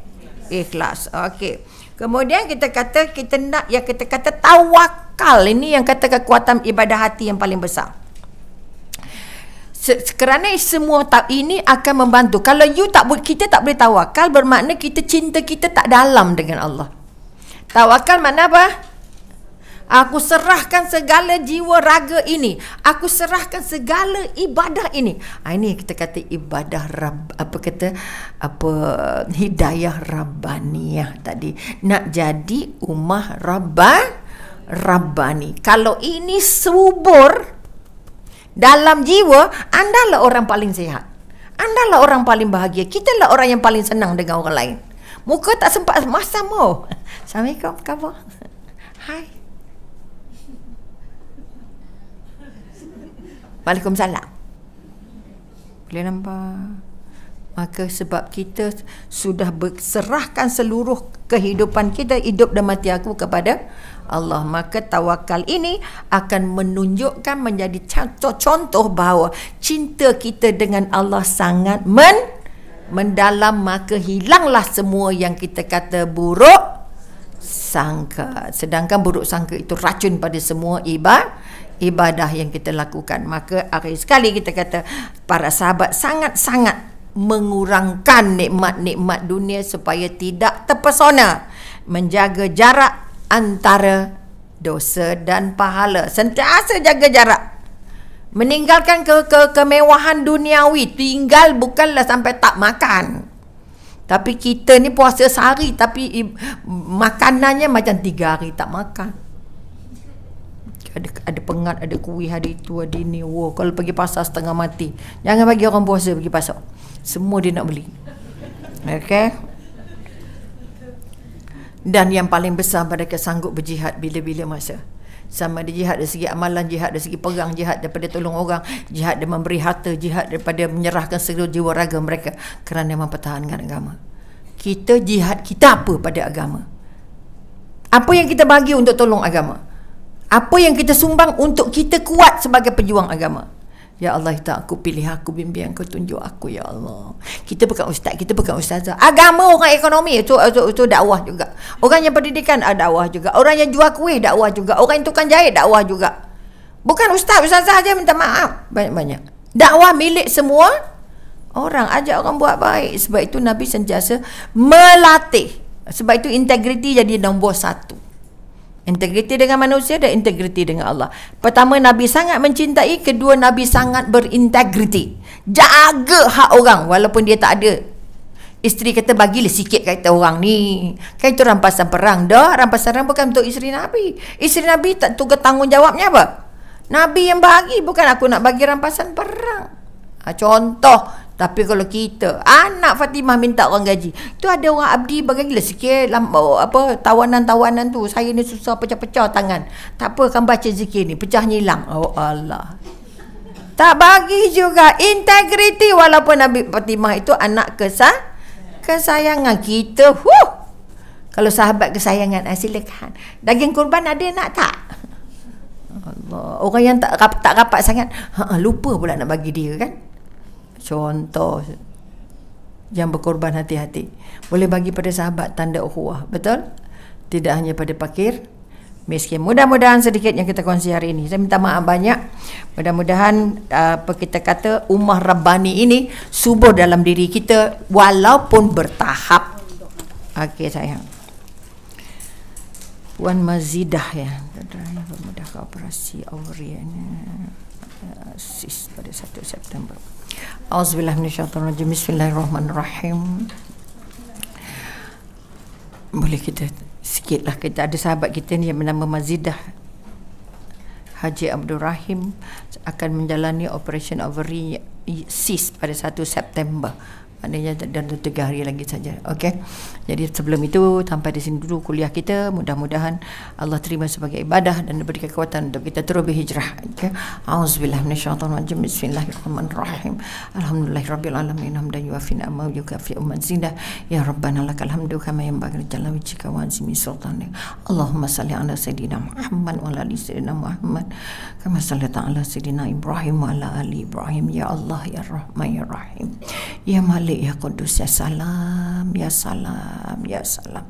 ikhlas. Okey. Kemudian kita kata kita nak yang kita kata tawakal ini yang kata kekuatan ibadah hati yang paling besar. Kerana semua tak ini akan membantu. Kalau you tak kita tak boleh tawakal bermakna kita cinta kita tak dalam dengan Allah. Tawakal mana apa? Aku serahkan segala jiwa raga ini. Aku serahkan segala ibadah ini. Ha, ini kita kata ibadah rab, apa kata apa hidayah rabbaniyah tadi. Nak jadi umah rabban rabbani. Kalau ini subur dalam jiwa, anda lah orang paling sihat. lah orang paling bahagia. Kita lah orang yang paling senang dengan orang lain. Muka tak sempat masam oh. Assalamualaikum, khabar? Hai. Waalaikumsalam. Boleh nampak? Maka sebab kita sudah berserahkan seluruh kehidupan kita, hidup dan mati aku kepada Allah. Maka tawakal ini akan menunjukkan menjadi contoh-contoh bahawa cinta kita dengan Allah sangat men mendalam. Maka hilanglah semua yang kita kata buruk sangka. Sedangkan buruk sangka itu racun pada semua ibadah ibadah yang kita lakukan maka akhir sekali kita kata para sahabat sangat-sangat mengurangkan nikmat-nikmat dunia supaya tidak terpesona menjaga jarak antara dosa dan pahala sentiasa jaga jarak meninggalkan ke, ke kemewahan duniawi tinggal bukanlah sampai tak makan tapi kita ni puasa sehari tapi makanannya macam tiga hari tak makan ada ada pengat, ada kuih ada itu, ada ini. Wah, kalau pergi pasar setengah mati. Jangan bagi orang puasa pergi pasar. Semua dia nak beli. Okey. Dan yang paling besar mereka sanggup berjihad bila-bila masa. Sama ada jihad dari segi amalan, jihad dari segi perang, jihad daripada tolong orang, jihad dari memberi harta, jihad daripada menyerahkan seluruh jiwa raga mereka kerana mempertahankan agama. Kita jihad kita apa pada agama? Apa yang kita bagi untuk tolong agama? apa yang kita sumbang untuk kita kuat sebagai pejuang agama Ya Allah tak aku pilih aku bimbing kau tunjuk aku ya Allah. Kita bukan ustaz, kita bukan ustazah. Agama orang ekonomi itu itu, itu dakwah juga. Orang yang pendidikan ada ah, dakwah juga. Orang yang jual kuih dakwah juga. Orang yang tukang jahit dakwah juga. Bukan ustaz, ustazah aja minta maaf banyak-banyak. Dakwah milik semua orang. Ajak orang buat baik. Sebab itu Nabi sentiasa melatih. Sebab itu integriti jadi nombor satu. Integriti dengan manusia dan integriti dengan Allah. Pertama Nabi sangat mencintai, kedua Nabi sangat berintegriti. Jaga hak orang walaupun dia tak ada. Isteri kata bagilah sikit kata orang ni. Kan itu rampasan perang dah. Rampasan perang bukan untuk isteri Nabi. Isteri Nabi tak tugas tanggungjawabnya apa? Nabi yang bagi bukan aku nak bagi rampasan perang. Ha, contoh, tapi kalau kita Anak Fatimah minta orang gaji Itu ada orang abdi bagai gila sikit apa, Tawanan-tawanan tu Saya ni susah pecah-pecah tangan Tak apa kan baca zikir ni pecah hilang Oh Allah Tak bagi juga Integriti walaupun Nabi Fatimah itu Anak kesan Kesayangan kita huh. Kalau sahabat kesayangan ah, Silakan Daging kurban ada nak tak? Allah. Orang yang tak, tak rapat sangat ha, ha, Lupa pula nak bagi dia kan contoh yang berkorban hati-hati boleh bagi pada sahabat tanda ukhuwah betul tidak hanya pada pakir miskin mudah-mudahan sedikit yang kita kongsi hari ini saya minta maaf banyak mudah-mudahan uh, apa kita kata ummah rabbani ini subur dalam diri kita walaupun bertahap okey sayang Puan Mazidah ya. Dadahnya bermudah operasi aurianya. Uh, sis pada 1 September. Auzubillah minasyaitanirrajim. Bismillahirrahmanirrahim. Boleh kita sikitlah kita ada sahabat kita ni yang bernama Mazidah Haji Abdul Rahim akan menjalani operation ovary cyst pada 1 September maknanya dan tiga hari lagi saja okey jadi sebelum itu sampai di sini dulu kuliah kita mudah-mudahan Allah terima sebagai ibadah dan beri kekuatan untuk kita terus berhijrah okey auzubillah minasyaitan rajim bismillahirrahmanirrahim alhamdulillahirabbil alamin hamdan yuwafina ma yukafi umman zinda ya rabbana lakal hamdu kama yanbaghi li jalali wajhika wa azimi sultanik allahumma salli ala sayidina muhammad wa ala sayidina muhammad kama sallaita ala sayidina ibrahim wa ala ali ibrahim ya allah ya rahman ya rahim ya Mal- Malik ya Kudus ya salam ya salam ya salam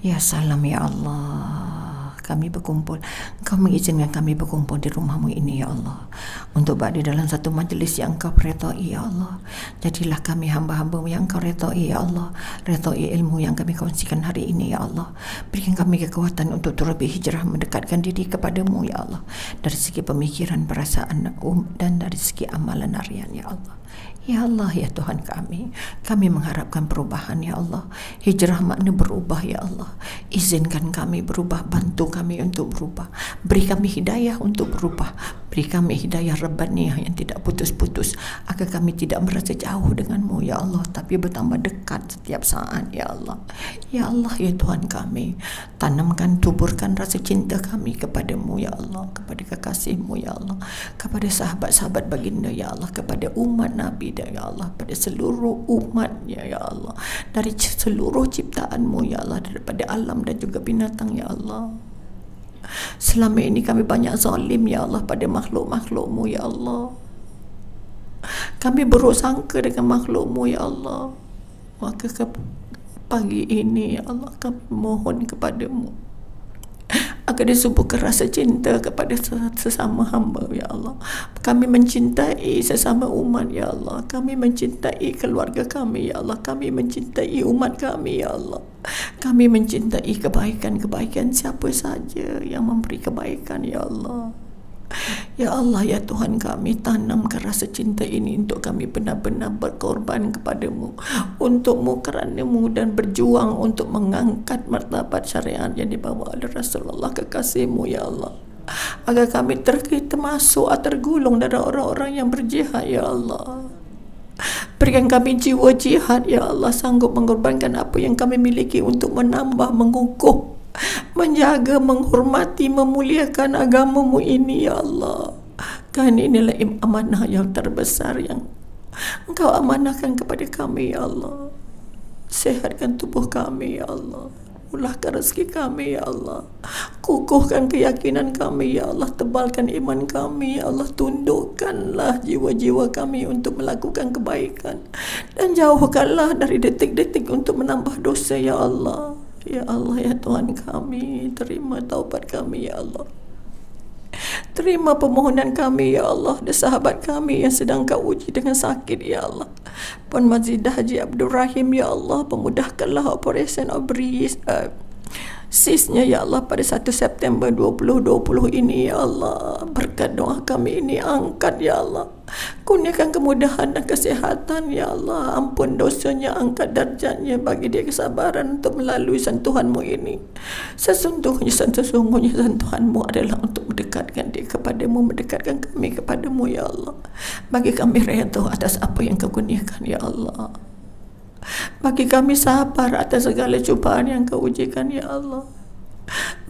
ya salam ya Allah kami berkumpul engkau mengizinkan kami berkumpul di rumahmu ini ya Allah untuk berada dalam satu majlis yang engkau retoi ya Allah jadilah kami hamba-hamba yang engkau retoi ya Allah retoi ilmu yang kami kongsikan hari ini ya Allah berikan kami kekuatan untuk terlebih hijrah mendekatkan diri kepadamu ya Allah dari segi pemikiran perasaan um, dan dari segi amalan harian ya Allah Ya Allah, ya Tuhan kami, kami mengharapkan perubahan, ya Allah. Hijrah makna berubah, ya Allah. Izinkan kami berubah, bantu kami untuk berubah. Beri kami hidayah untuk berubah. Beri kami hidayah rebaniah yang tidak putus-putus. Agar kami tidak merasa jauh denganmu, ya Allah. Tapi bertambah dekat setiap saat, ya Allah. Ya Allah, ya Tuhan kami, tanamkan, tuburkan rasa cinta kami kepadamu, ya Allah. Kepada kekasihmu, ya Allah. Kepada sahabat-sahabat baginda, ya Allah. Kepada umat Nabi hidayah ya Allah pada seluruh umatnya ya Allah dari seluruh ciptaanmu ya Allah daripada alam dan juga binatang ya Allah selama ini kami banyak zalim ya Allah pada makhluk-makhlukmu ya Allah kami buruk sangka dengan makhlukmu ya Allah maka ke pagi ini ya Allah kami mohon kepadamu agar dia subuhkan rasa cinta kepada sesama hamba ya Allah kami mencintai sesama umat ya Allah kami mencintai keluarga kami ya Allah kami mencintai umat kami ya Allah kami mencintai kebaikan-kebaikan siapa saja yang memberi kebaikan ya Allah Ya Allah, Ya Tuhan kami tanamkan rasa cinta ini untuk kami benar-benar berkorban kepadamu untukmu keranaMu dan berjuang untuk mengangkat martabat syariat yang dibawa oleh Rasulullah kekasihMu, Ya Allah agar kami terkita masuk atau tergulung dari orang-orang yang berjihad, Ya Allah Berikan kami jiwa jihad, Ya Allah, sanggup mengorbankan apa yang kami miliki untuk menambah, mengukuh menjaga, menghormati, memuliakan agamamu ini, Ya Allah. Dan inilah amanah yang terbesar yang engkau amanahkan kepada kami, Ya Allah. Sehatkan tubuh kami, Ya Allah. Ulahkan rezeki kami, Ya Allah. Kukuhkan keyakinan kami, Ya Allah. Tebalkan iman kami, Ya Allah. Tundukkanlah jiwa-jiwa kami untuk melakukan kebaikan. Dan jauhkanlah dari detik-detik untuk menambah dosa, Ya Allah. Ya Allah ya Tuhan kami Terima taubat kami ya Allah Terima permohonan kami ya Allah Dan sahabat kami yang sedang kau uji dengan sakit ya Allah Puan Mazidah Haji Abdul Rahim ya Allah Pemudahkanlah operasi uh, eh, sisnya ya Allah pada 1 September 2020 ini ya Allah berkat doa kami ini angkat ya Allah kurniakan kemudahan dan kesehatan ya Allah ampun dosanya angkat darjatnya bagi dia kesabaran untuk melalui sentuhanmu ini sesungguhnya sesungguhnya sentuhanmu adalah untuk mendekatkan dia kepadamu mendekatkan kami kepadamu ya Allah bagi kami reda atas apa yang kau kurniakan ya Allah bagi kami sabar atas segala cubaan yang kau ujikan, Ya Allah.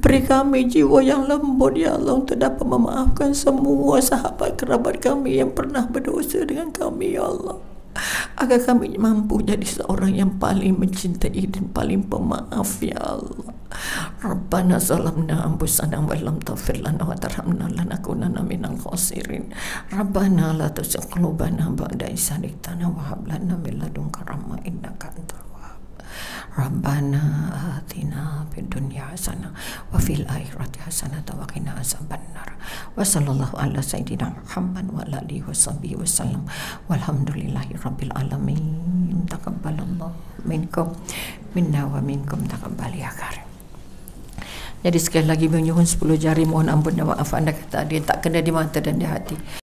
Beri kami jiwa yang lembut, Ya Allah, untuk dapat memaafkan semua sahabat kerabat kami yang pernah berdosa dengan kami, Ya Allah agar kami mampu jadi seorang yang paling mencintai dan paling pemaaf ya Allah Rabbana salamna ambusana wa walam tafir lana wa tarhamna lana kunana minal khasirin Rabbana la tusik qlubana ba'da isanik tanah wa hablana min ladunka rahma innaka Rabbana atina fid dunya hasanah wa fil akhirati hasanah wa qina azabannar. Wa sallallahu ala sayyidina Muhammad wa ala alihi washabihi wasallam. Walhamdulillahirabbil alamin. Taqabbalallahu minkum minna wa minkum taqabbal ya karim. Jadi sekali lagi menyuhun 10 jari mohon ampun dan maaf anda kata dia tak kena di mata dan di hati.